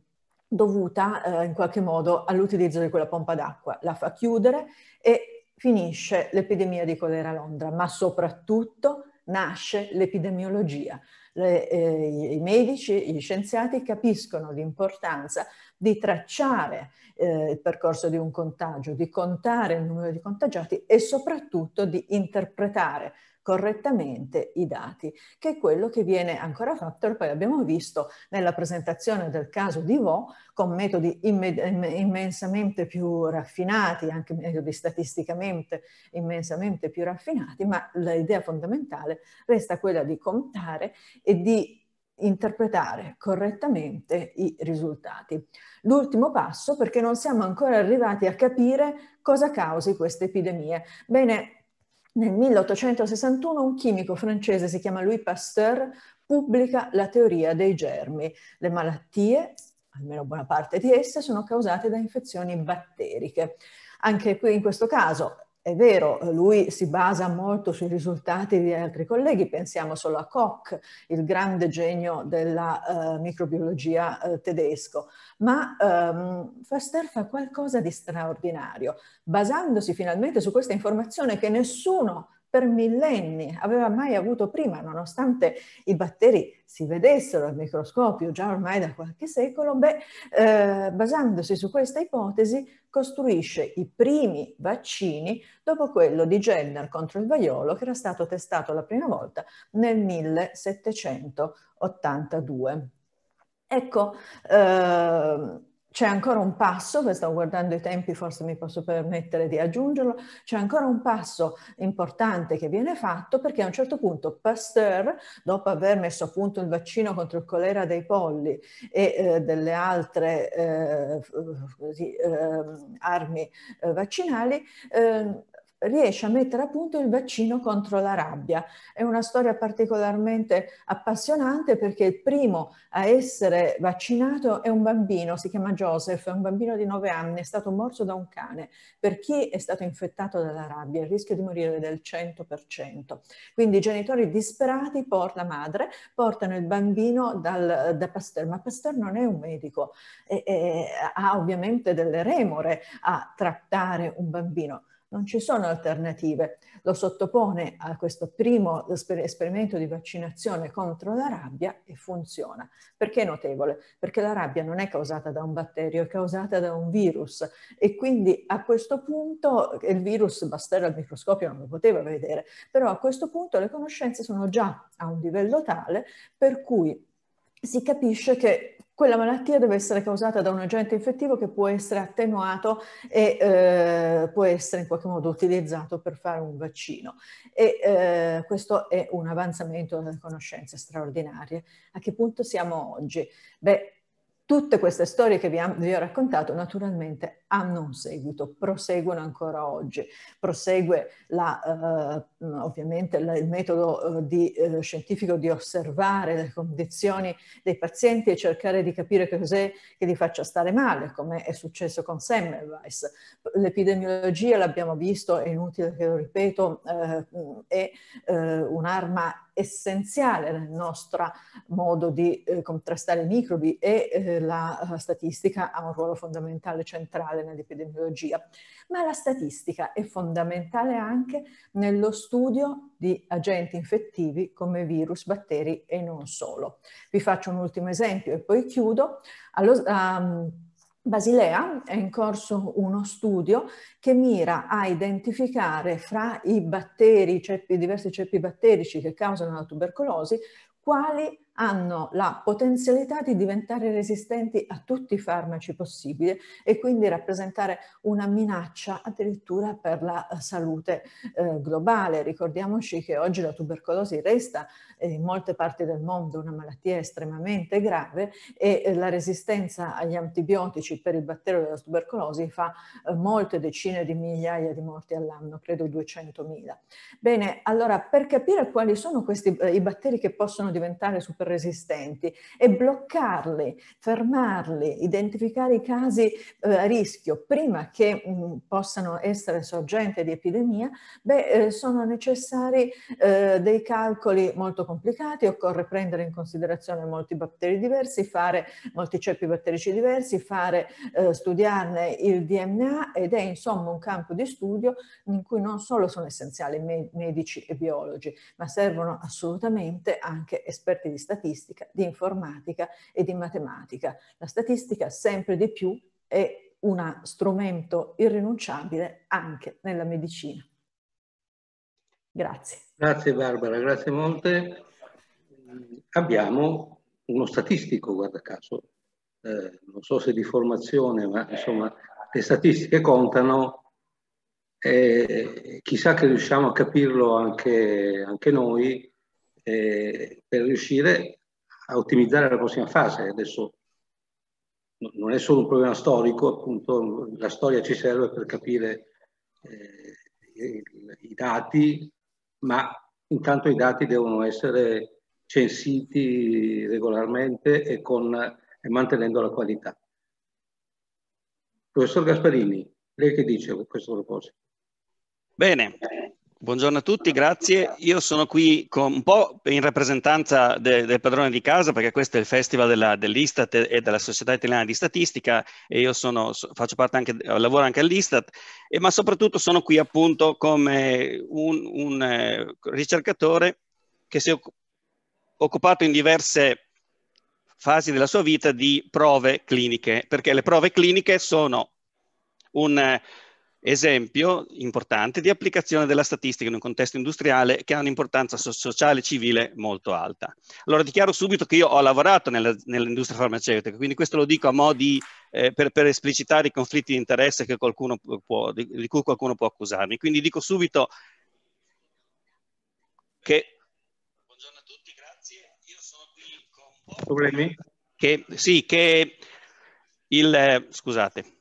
dovuta eh, in qualche modo all'utilizzo di quella pompa d'acqua, la fa chiudere e finisce l'epidemia di colera a Londra, ma soprattutto nasce l'epidemiologia le, eh, i medici, gli scienziati capiscono l'importanza di tracciare eh, il percorso di un contagio, di contare il numero di contagiati e soprattutto di interpretare correttamente i dati, che è quello che viene ancora fatto, poi abbiamo visto nella presentazione del caso di Vo, con metodi immensamente più raffinati, anche metodi statisticamente immensamente più raffinati, ma l'idea fondamentale resta quella di contare e di interpretare correttamente i risultati. L'ultimo passo perché non siamo ancora arrivati a capire cosa causi queste epidemie. Bene, nel 1861 un chimico francese, si chiama Louis Pasteur, pubblica la teoria dei germi. Le malattie, almeno buona parte di esse, sono causate da infezioni batteriche. Anche qui in questo caso è vero, lui si basa molto sui risultati di altri colleghi, pensiamo solo a Koch, il grande genio della eh, microbiologia eh, tedesco, ma ehm, Faster fa qualcosa di straordinario, basandosi finalmente su questa informazione che nessuno per millenni, aveva mai avuto prima, nonostante i batteri si vedessero al microscopio già ormai da qualche secolo, beh, eh, basandosi su questa ipotesi costruisce i primi vaccini dopo quello di Jenner contro il vaiolo che era stato testato la prima volta nel 1782. Ecco, eh, c'è ancora un passo, sto guardando i tempi, forse mi posso permettere di aggiungerlo, c'è ancora un passo importante che viene fatto perché a un certo punto Pasteur, dopo aver messo a punto il vaccino contro il colera dei polli e eh, delle altre eh, così, ehm, eh, armi vaccinali, ehm, riesce a mettere a punto il vaccino contro la rabbia. È una storia particolarmente appassionante perché il primo a essere vaccinato è un bambino, si chiama Joseph, è un bambino di 9 anni, è stato morso da un cane. Per chi è stato infettato dalla rabbia il rischio di morire è del 100%. Quindi i genitori disperati, por- la madre, portano il bambino dal, da Pasteur, ma Pasteur non è un medico, e, e, ha ovviamente delle remore a trattare un bambino non ci sono alternative. Lo sottopone a questo primo esperimento di vaccinazione contro la rabbia e funziona. Perché è notevole? Perché la rabbia non è causata da un batterio, è causata da un virus e quindi a questo punto eh, il virus basterà al microscopio non lo poteva vedere, però a questo punto le conoscenze sono già a un livello tale per cui si capisce che quella malattia deve essere causata da un agente infettivo che può essere attenuato e eh, può essere in qualche modo utilizzato per fare un vaccino. E eh, questo è un avanzamento delle conoscenze straordinarie. A che punto siamo oggi? Beh, Tutte queste storie che vi, vi, ho raccontato naturalmente hanno un seguito, proseguono ancora oggi, prosegue la eh, Mm, ovviamente il metodo eh, di, eh, scientifico di osservare le condizioni dei pazienti e cercare di capire cos'è che li faccia stare male, come è successo con Semmelweis. L'epidemiologia, l'abbiamo visto, è inutile che lo ripeto, eh, è eh, un'arma essenziale nel nostro modo di eh, contrastare i microbi e eh, la statistica ha un ruolo fondamentale, centrale nell'epidemiologia. Ma la statistica è fondamentale anche nello studio studio di agenti infettivi come virus, batteri e non solo. Vi faccio un ultimo esempio e poi chiudo. Allo, um, Basilea è in corso uno studio che mira a identificare fra i batteri, ceppi, diversi ceppi batterici che causano la tubercolosi, quali hanno la potenzialità di diventare resistenti a tutti i farmaci possibili e quindi rappresentare una minaccia addirittura per la eh, salute eh, globale. Ricordiamoci che oggi la tubercolosi resta eh, in molte parti del mondo una malattia estremamente grave e eh, la resistenza agli antibiotici per il batterio della tubercolosi fa eh, molte decine di migliaia di morti all'anno, credo 200.000. Bene, allora per capire quali sono questi, eh, i batteri che possono diventare super resistenti e bloccarli, fermarli, identificare i casi eh, a rischio prima che mh, mm, possano essere sorgente di epidemia, beh, eh, sono necessari eh, dei calcoli molto complicati, occorre prendere in considerazione molti batteri diversi, fare molti ceppi batterici diversi, fare, eh, studiarne il DNA ed è insomma un campo di studio in cui non solo sono essenziali medici e biologi, ma servono assolutamente anche esperti di statistica statistica, di informatica e di matematica. La statistica sempre di più è uno strumento irrinunciabile anche nella medicina. Grazie. Grazie Barbara, grazie molte. Abbiamo uno statistico, guarda caso, eh, non so se di formazione, ma insomma le statistiche contano e eh, chissà che riusciamo a capirlo anche, anche noi eh, per riuscire a ottimizzare la prossima fase. Adesso non è solo un problema storico, appunto la storia ci serve per capire eh, i dati, ma intanto i dati devono essere censiti regolarmente e, con, e mantenendo la qualità. Professor Gasparini, lei che dice a questo proposito? Bene, Buongiorno a tutti, grazie. Io sono qui con, un po' in rappresentanza de, del padrone di casa perché questo è il festival della, dell'Istat e della Società Italiana di Statistica e io sono, faccio parte anche, lavoro anche all'Istat, e, ma soprattutto sono qui appunto come un, un eh, ricercatore che si è occupato in diverse fasi della sua vita di prove cliniche, perché le prove cliniche sono un Esempio importante di applicazione della statistica in un contesto industriale che ha un'importanza sociale e civile molto alta. Allora dichiaro subito che io ho lavorato nella, nell'industria farmaceutica, quindi questo lo dico a mo' di, eh, per, per, esplicitare i conflitti di interesse può, di, di cui qualcuno può accusarmi. Quindi dico subito che... Buongiorno a tutti, grazie. Io sono qui con... Problemi? Che, sì, che il... Eh, scusate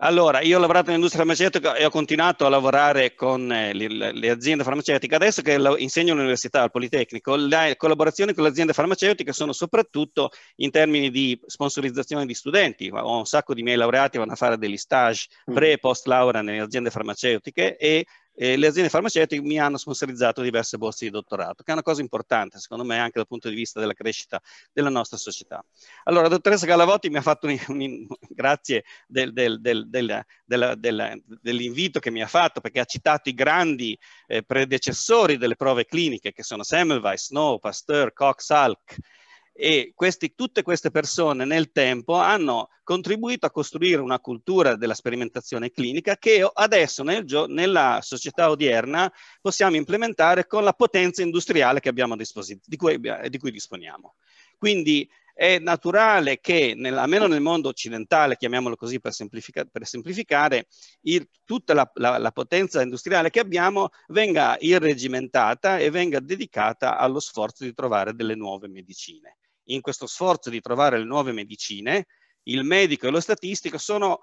allora, io ho lavorato nell'industria farmaceutica e ho continuato a lavorare con eh, le, le aziende farmaceutiche. Adesso che insegno all'università, al Politecnico, le collaborazioni con le aziende farmaceutiche sono soprattutto in termini di sponsorizzazione di studenti. Ho un sacco di miei laureati che vanno a fare degli stage mm. pre e post laurea nelle aziende farmaceutiche e eh, le aziende farmaceutiche mi hanno sponsorizzato diverse borse di dottorato, che è una cosa importante secondo me anche dal punto di vista della crescita della nostra società. Allora, dottoressa Galavotti mi ha fatto un, un grazie del, del, del, dell'invito che mi ha fatto perché ha citato i grandi eh, predecessori delle prove cliniche che sono Semmelweis, Snow, Pasteur, Cox, Salk, e questi, tutte queste persone nel tempo hanno contribuito a costruire una cultura della sperimentazione clinica che adesso nel nella società odierna possiamo implementare con la potenza industriale di cui, di cui disponiamo. Quindi è naturale che, nel, almeno nel mondo occidentale, chiamiamolo così per, semplifica, per semplificare, il, tutta la, la, la, potenza industriale che abbiamo venga irregimentata e venga dedicata allo sforzo di trovare delle nuove medicine in questo sforzo di trovare le nuove medicine, il medico e lo statistico sono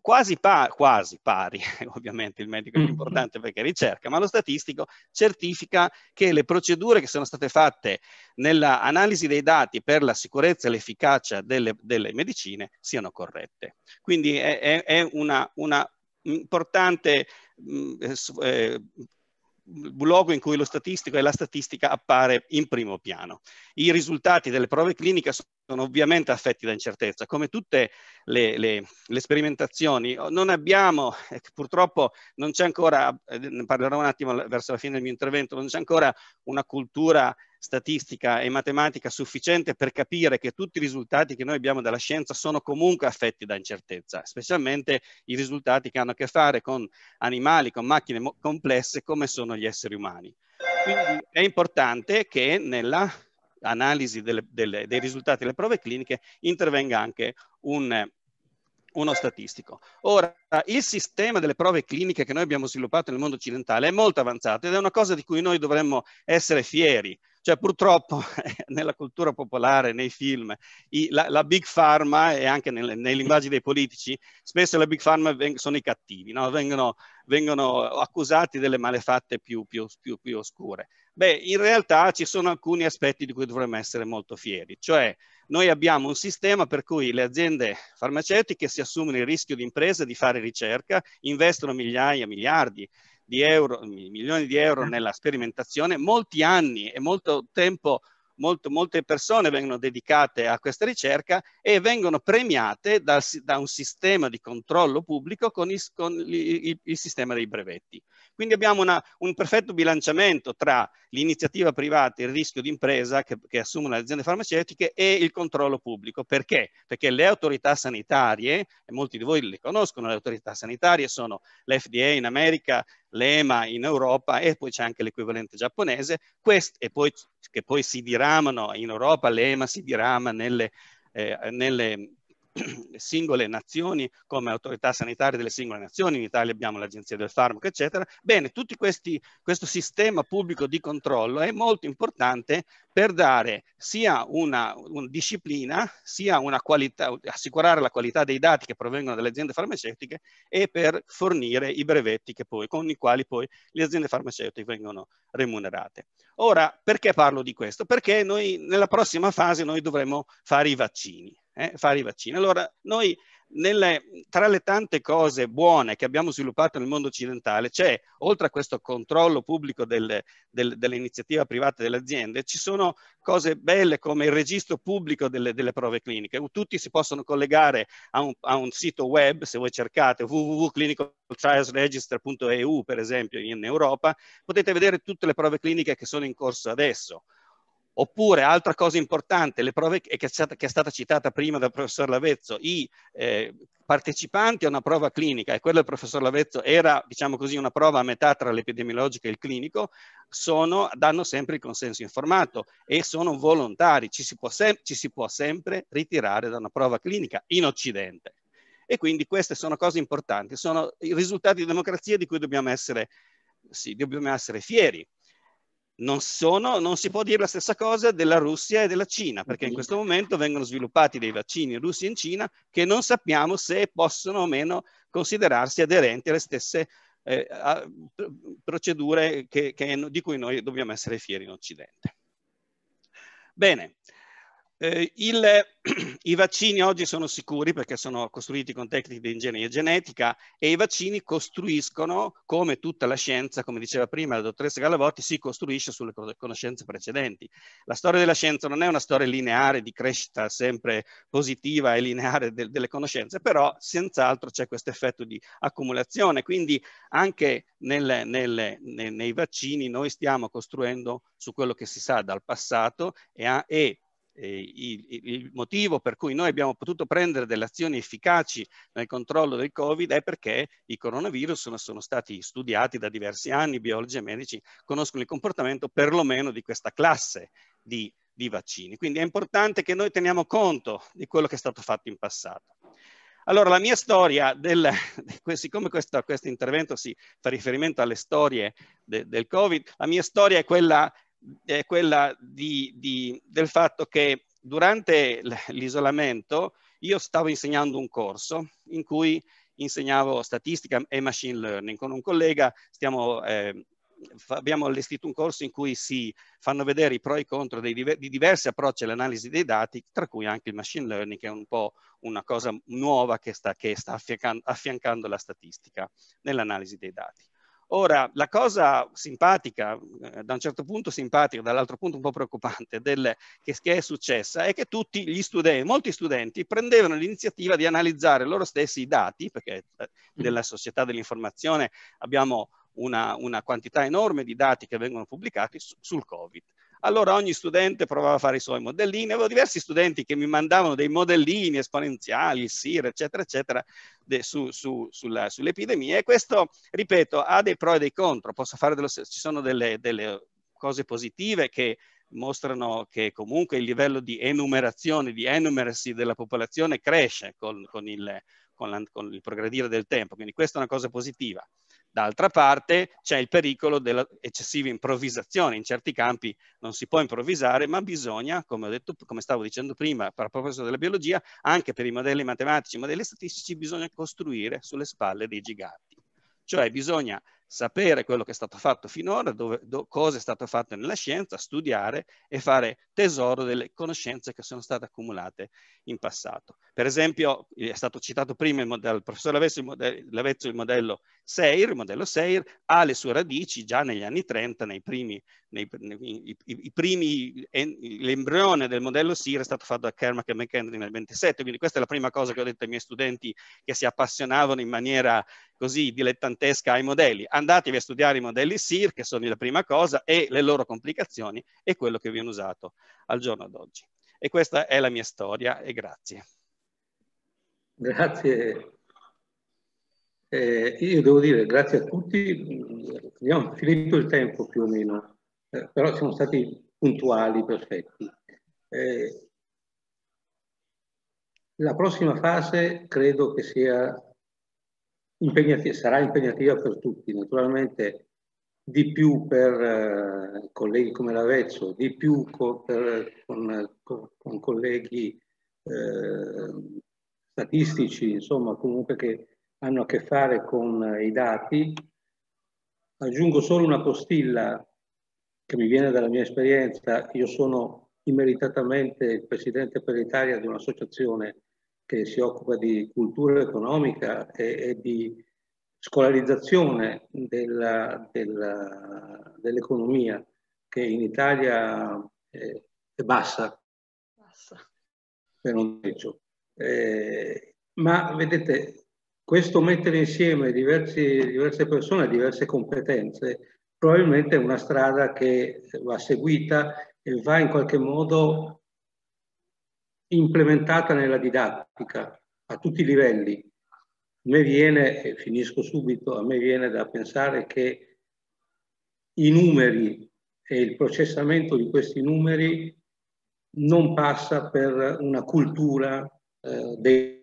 quasi, pa- quasi, pari, ovviamente il medico è più mm-hmm. importante perché ricerca, ma lo statistico certifica che le procedure che sono state fatte nell'analisi dei dati per la sicurezza e l'efficacia delle, delle medicine siano corrette. Quindi è, è, è una, una importante mh, mm, eh, eh luogo in cui lo statistico e la statistica appare in primo piano. I risultati delle prove cliniche sono ovviamente affetti da incertezza. Come tutte le, le, le sperimentazioni, oh, non abbiamo, eh, purtroppo non c'è ancora, eh, ne parlerò un attimo verso la fine del mio intervento, non c'è ancora una cultura statistica e matematica sufficiente per capire che tutti i risultati che noi abbiamo dalla scienza sono comunque affetti da incertezza, specialmente i risultati che hanno a che fare con animali, con macchine complesse come sono gli esseri umani. Quindi è importante che nella analisi delle, delle, dei risultati delle prove cliniche intervenga anche un, uno statistico. Ora, il sistema delle prove cliniche che noi abbiamo sviluppato nel mondo occidentale è molto avanzato ed è una cosa di cui noi dovremmo essere fieri. Cioè, purtroppo nella cultura popolare, nei film, i, la, la, big pharma e anche nel, nei linguaggi dei politici, spesso la big pharma veng- sono i cattivi, no? vengono, vengono, accusati delle malefatte più, più, più, più oscure. Beh, in realtà ci sono alcuni aspetti di cui dovremmo essere molto fieri, cioè noi abbiamo un sistema per cui le aziende farmaceutiche si assumono il rischio di impresa di fare ricerca, investono migliaia, miliardi di euro, milioni di euro eh. nella sperimentazione, molti anni e molto tempo molto, molte persone vengono dedicate a questa ricerca e vengono premiate da, da un sistema di controllo pubblico con, il, con il, il sistema dei brevetti. Quindi abbiamo una, un perfetto bilanciamento tra l'iniziativa privata, il rischio di impresa che, che assumono le aziende farmaceutiche e il controllo pubblico. Perché? Perché le autorità sanitarie, e molti di voi le conoscono, le autorità sanitarie sono l'FDA in America, l'EMA in Europa e poi c'è anche l'equivalente giapponese, quest, poi, che poi si diramano in Europa, l'EMA si dirama nelle, eh, nelle singole nazioni come autorità sanitarie delle singole nazioni, in Italia abbiamo l'Agenzia del Farmaco, eccetera. Bene, tutto questo sistema pubblico di controllo è molto importante per dare sia una, una disciplina, sia una qualità, assicurare la qualità dei dati che provengono dalle aziende farmaceutiche e per fornire i brevetti poi, con i quali poi le aziende farmaceutiche vengono remunerate. Ora, perché parlo di questo? Perché noi nella prossima fase noi dovremo fare i vaccini eh, fare i vaccini. Allora, noi nelle, tra le tante cose buone che abbiamo sviluppato nel mondo occidentale c'è, oltre a questo controllo pubblico del, del, dell'iniziativa privata delle aziende, ci sono cose belle come il registro pubblico delle, delle prove cliniche. Tutti si possono collegare a un, a un sito web, se voi cercate www.clinicaltrialsregister.eu per esempio in Europa, potete vedere tutte le prove cliniche che sono in corso adesso. Oppure, altra cosa importante, le prove che è, stata, che è stata citata prima dal professor Lavezzo, i eh, partecipanti a una prova clinica, e quello del professor Lavezzo era, diciamo così, una prova a metà tra l'epidemiologico e il clinico, sono, danno sempre il consenso informato e sono volontari, ci si, può sem- ci si può sempre ritirare da una prova clinica in Occidente. E quindi queste sono cose importanti, sono i risultati di democrazia di cui dobbiamo essere, sì, dobbiamo essere fieri non, sono, non si può dire la stessa cosa della Russia e della Cina, perché in questo momento vengono sviluppati dei vaccini in Russia e in Cina che non sappiamo se possono o meno considerarsi aderenti alle stesse eh, a, procedure che, che, di cui noi dobbiamo essere fieri in Occidente. Bene, eh, il, I vaccini oggi sono sicuri perché sono costruiti con tecniche di ingegneria genetica e i vaccini costruiscono, come tutta la scienza, come diceva prima la dottoressa Gallavotti, si costruisce sulle conoscenze precedenti. La storia della scienza non è una storia lineare di crescita sempre positiva e lineare de delle conoscenze, però senz'altro c'è questo effetto di accumulazione, quindi anche nel, nel, nei, nei vaccini noi stiamo costruendo su quello che si sa dal passato e, a, e eh, il, il motivo per cui noi abbiamo potuto prendere delle azioni efficaci nel controllo del Covid è perché i coronavirus sono, sono stati studiati da diversi anni, biologi e medici conoscono il comportamento perlomeno di questa classe di, di vaccini. Quindi è importante che noi teniamo conto di quello che è stato fatto in passato. Allora, la mia storia, del, siccome questo, questo intervento si fa riferimento alle storie de, del Covid, la mia storia è quella è quella di, di, del fatto che durante l'isolamento io stavo insegnando un corso in cui insegnavo statistica e machine learning. Con un collega stiamo, eh, abbiamo allestito un corso in cui si fanno vedere i pro e i contro dei, di diversi approcci all'analisi dei dati, tra cui anche il machine learning, che è un po' una cosa nuova che sta, che sta affiancando, affiancando la statistica nell'analisi dei dati. Ora, la cosa simpatica, eh, da un certo punto simpatica, dall'altro punto un po' preoccupante, del, che, che, è successa, è che tutti gli studenti, molti studenti, prendevano l'iniziativa di analizzare loro stessi i dati, perché nella eh, mm. società dell'informazione abbiamo una, una quantità enorme di dati che vengono pubblicati su, sul Covid. Allora ogni studente provava a fare i suoi modellini, avevo diversi studenti che mi mandavano dei modellini esponenziali, il SIR, eccetera, eccetera, de, su, su, sulla, sull'epidemia e questo, ripeto, ha dei pro e dei contro, Posso fare dello, ci sono delle, delle cose positive che mostrano che comunque il livello di enumerazione, di enumeracy della popolazione cresce con, con il, con, la, con il progredire del tempo, quindi questa è una cosa positiva. D'altra parte c'è il pericolo dell'eccessiva improvvisazione, in certi campi non si può improvvisare, ma bisogna, come, ho detto, come stavo dicendo prima per a proposito della biologia, anche per i modelli matematici, i modelli statistici, bisogna costruire sulle spalle dei giganti. Cioè bisogna sapere quello che è stato fatto finora, dove, do, cosa è stato fatto nella scienza, studiare e fare tesoro delle conoscenze che sono state accumulate in passato. Per esempio, è stato citato prima dal professore Lavezzo il Lavezzo il modello Seir, il modello Seir, ha le sue radici già negli anni 30, nei primi, nei, nei, i, i primi l'embrione del modello Seir è stato fatto da Kermack e McHenry nel 27, quindi questa è la prima cosa che ho detto ai miei studenti che si appassionavano in maniera così dilettantesca ai modelli. Andatevi a studiare i modelli Seir, che sono la prima cosa, e le loro complicazioni, e quello che viene usato al giorno d'oggi. E questa è la mia storia, e grazie. Grazie eh, io devo dire grazie a tutti, mm, abbiamo finito il tempo più o meno, eh, però siamo stati puntuali, perfetti. Eh, la prossima fase credo che sia impegnativa, sarà impegnativa per tutti, naturalmente di più per eh, colleghi come l'Avezzo, di più co per, con, con, con, colleghi eh, statistici, insomma comunque che hanno a che fare con eh, i dati. Aggiungo solo una postilla che mi viene dalla mia esperienza. Io sono immeritatamente il presidente per l'Italia di un'associazione che si occupa di cultura economica e, e di scolarizzazione dell'economia che in Italia è, eh, è bassa, bassa. per un peggio. eh, ma vedete, questo mettere insieme diversi, diverse persone, diverse competenze, probabilmente è una strada che va seguita e va in qualche modo implementata nella didattica a tutti i livelli. A me viene, e finisco subito, a me viene da pensare che i numeri e il processamento di questi numeri non passa per una cultura eh, dei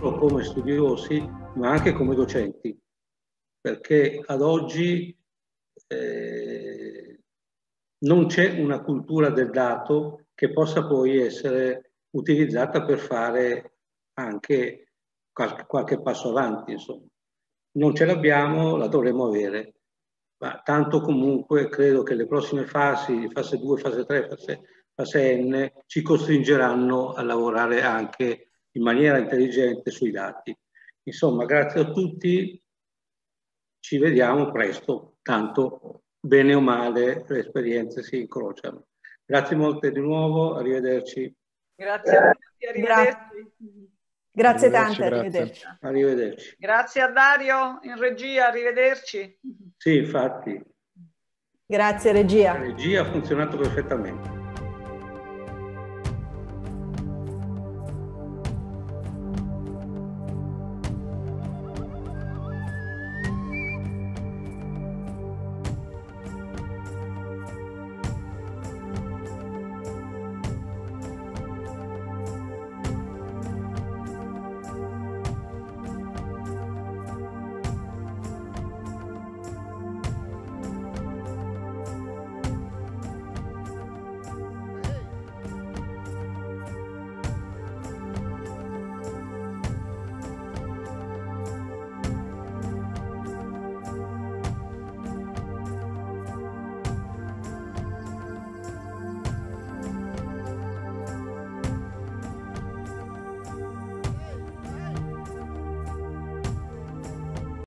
solo come studiosi, ma anche come docenti, perché ad oggi eh, non c'è una cultura del dato che possa poi essere utilizzata per fare anche qualche, qualche passo avanti. Insomma. Non ce l'abbiamo, la dovremo avere, ma tanto comunque credo che le prossime fasi, fase 2, fase 3, fase, fase N, ci costringeranno a lavorare anche in maniera intelligente sui dati. Insomma, grazie a tutti, ci vediamo presto, tanto bene o male le esperienze si incrociano. Grazie molte di nuovo, arrivederci. Grazie a tutti, arrivederci. Grazie tante, Arrivederci. arrivederci. Grazie a Dario in regia, arrivederci. Sì, infatti. Grazie regia. La regia ha funzionato perfettamente.